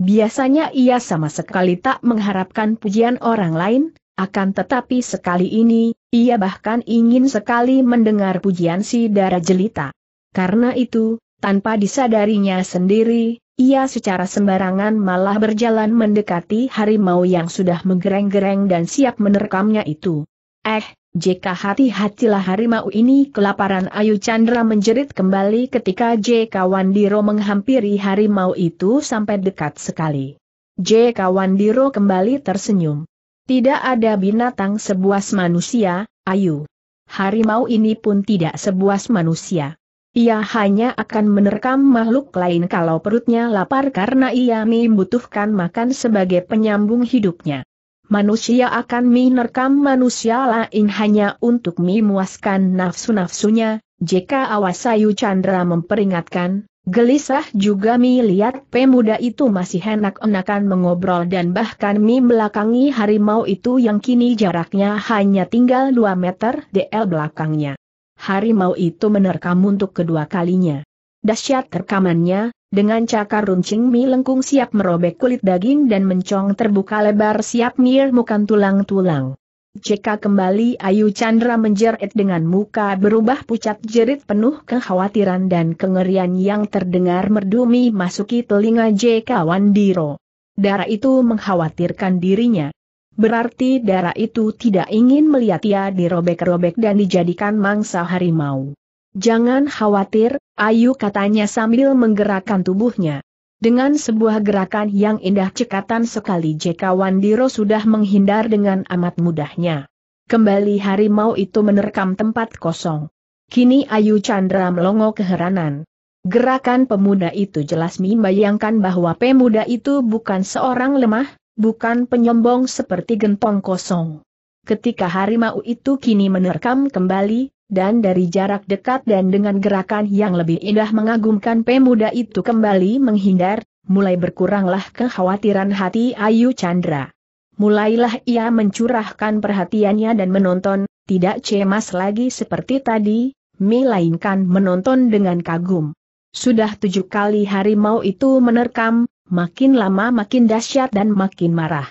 Biasanya ia sama sekali tak mengharapkan pujian orang lain, akan tetapi sekali ini, ia bahkan ingin sekali mendengar pujian si darah jelita. Karena itu, tanpa disadarinya sendiri, ia secara sembarangan malah berjalan mendekati harimau yang sudah menggereng-gereng dan siap menerkamnya itu. Eh, JK hati-hatilah harimau ini kelaparan Ayu Chandra menjerit kembali ketika JK Wandiro menghampiri harimau itu sampai dekat sekali. JK Wandiro kembali tersenyum. Tidak ada binatang sebuas manusia, Ayu. Harimau ini pun tidak sebuas manusia. Ia hanya akan menerkam makhluk lain kalau perutnya lapar karena ia membutuhkan makan sebagai penyambung hidupnya manusia akan menerkam manusia lain hanya untuk memuaskan nafsu-nafsunya, jika Awasayu Chandra memperingatkan, gelisah juga Mi lihat pemuda itu masih enak-enakan mengobrol dan bahkan mi belakangi harimau itu yang kini jaraknya hanya tinggal 2 meter DL belakangnya. Harimau itu menerkam untuk kedua kalinya. Dasyat rekamannya, dengan cakar runcing mi lengkung siap merobek kulit daging dan mencong terbuka lebar siap mirmukan tulang-tulang. Jika kembali Ayu Chandra menjerit dengan muka berubah pucat jerit penuh kekhawatiran dan kengerian yang terdengar merdumi masuki telinga JK Wandiro. Darah itu mengkhawatirkan dirinya. Berarti darah itu tidak ingin melihat ia dirobek-robek dan dijadikan mangsa harimau. Jangan khawatir, ayu katanya sambil menggerakkan tubuhnya. Dengan sebuah gerakan yang indah cekatan sekali Jk Wandiro sudah menghindar dengan amat mudahnya. Kembali harimau itu menerkam tempat kosong. Kini Ayu Chandra melongo keheranan. Gerakan pemuda itu jelas membayangkan bahwa pemuda itu bukan seorang lemah, bukan penyombong seperti gentong kosong. Ketika harimau itu kini menerkam kembali, dan dari jarak dekat dan dengan gerakan yang lebih indah mengagumkan pemuda itu kembali menghindar, mulai berkuranglah kekhawatiran hati Ayu Chandra. Mulailah ia mencurahkan perhatiannya dan menonton, tidak cemas lagi seperti tadi, melainkan menonton dengan kagum. Sudah tujuh kali harimau itu menerkam, makin lama makin dahsyat dan makin marah.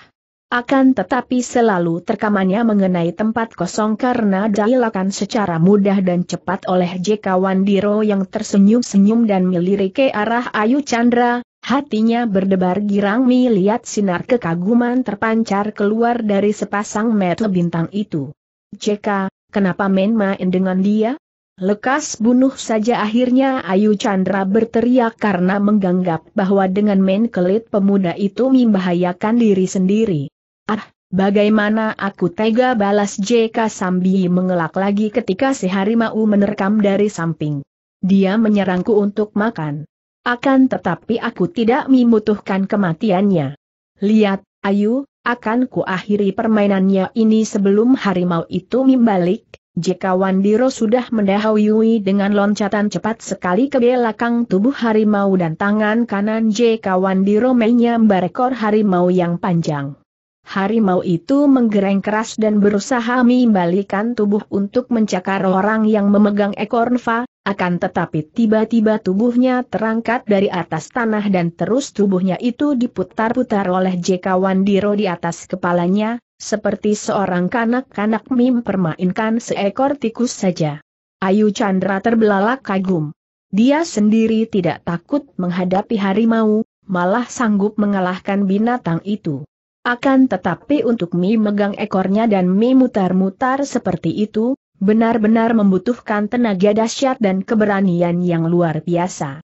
Akan tetapi selalu terkamannya mengenai tempat kosong karena dailakan secara mudah dan cepat oleh JK Wandiro yang tersenyum-senyum dan melirik ke arah Ayu Chandra, hatinya berdebar girang melihat sinar kekaguman terpancar keluar dari sepasang mata bintang itu. JK, kenapa main-main dengan dia? Lekas bunuh saja akhirnya Ayu Chandra berteriak karena menganggap bahwa dengan main kelit pemuda itu membahayakan diri sendiri. Ah, bagaimana aku tega balas JK Sambi mengelak lagi ketika si harimau menerkam dari samping. Dia menyerangku untuk makan. Akan tetapi aku tidak membutuhkan kematiannya. Lihat, Ayu, akan kuakhiri permainannya ini sebelum harimau itu membalik, J.K. Wandiro sudah mendahului dengan loncatan cepat sekali ke belakang tubuh harimau dan tangan kanan J.K. Wandiro menyambar ekor harimau yang panjang. Harimau itu menggereng keras dan berusaha membalikan tubuh untuk mencakar orang yang memegang ekor Nfa, akan tetapi tiba-tiba tubuhnya terangkat dari atas tanah dan terus tubuhnya itu diputar-putar oleh JK Wandiro di atas kepalanya, seperti seorang kanak-kanak mim mempermainkan seekor tikus saja. Ayu Chandra terbelalak kagum. Dia sendiri tidak takut menghadapi harimau, malah sanggup mengalahkan binatang itu. Akan tetapi untuk Mi megang ekornya dan Mi mutar-mutar seperti itu, benar-benar membutuhkan tenaga dahsyat dan keberanian yang luar biasa.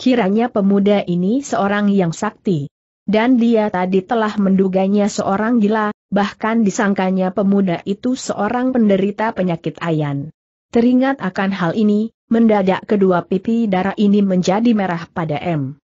Kiranya pemuda ini seorang yang sakti. Dan dia tadi telah menduganya seorang gila, bahkan disangkanya pemuda itu seorang penderita penyakit ayan. Teringat akan hal ini, mendadak kedua pipi darah ini menjadi merah pada M.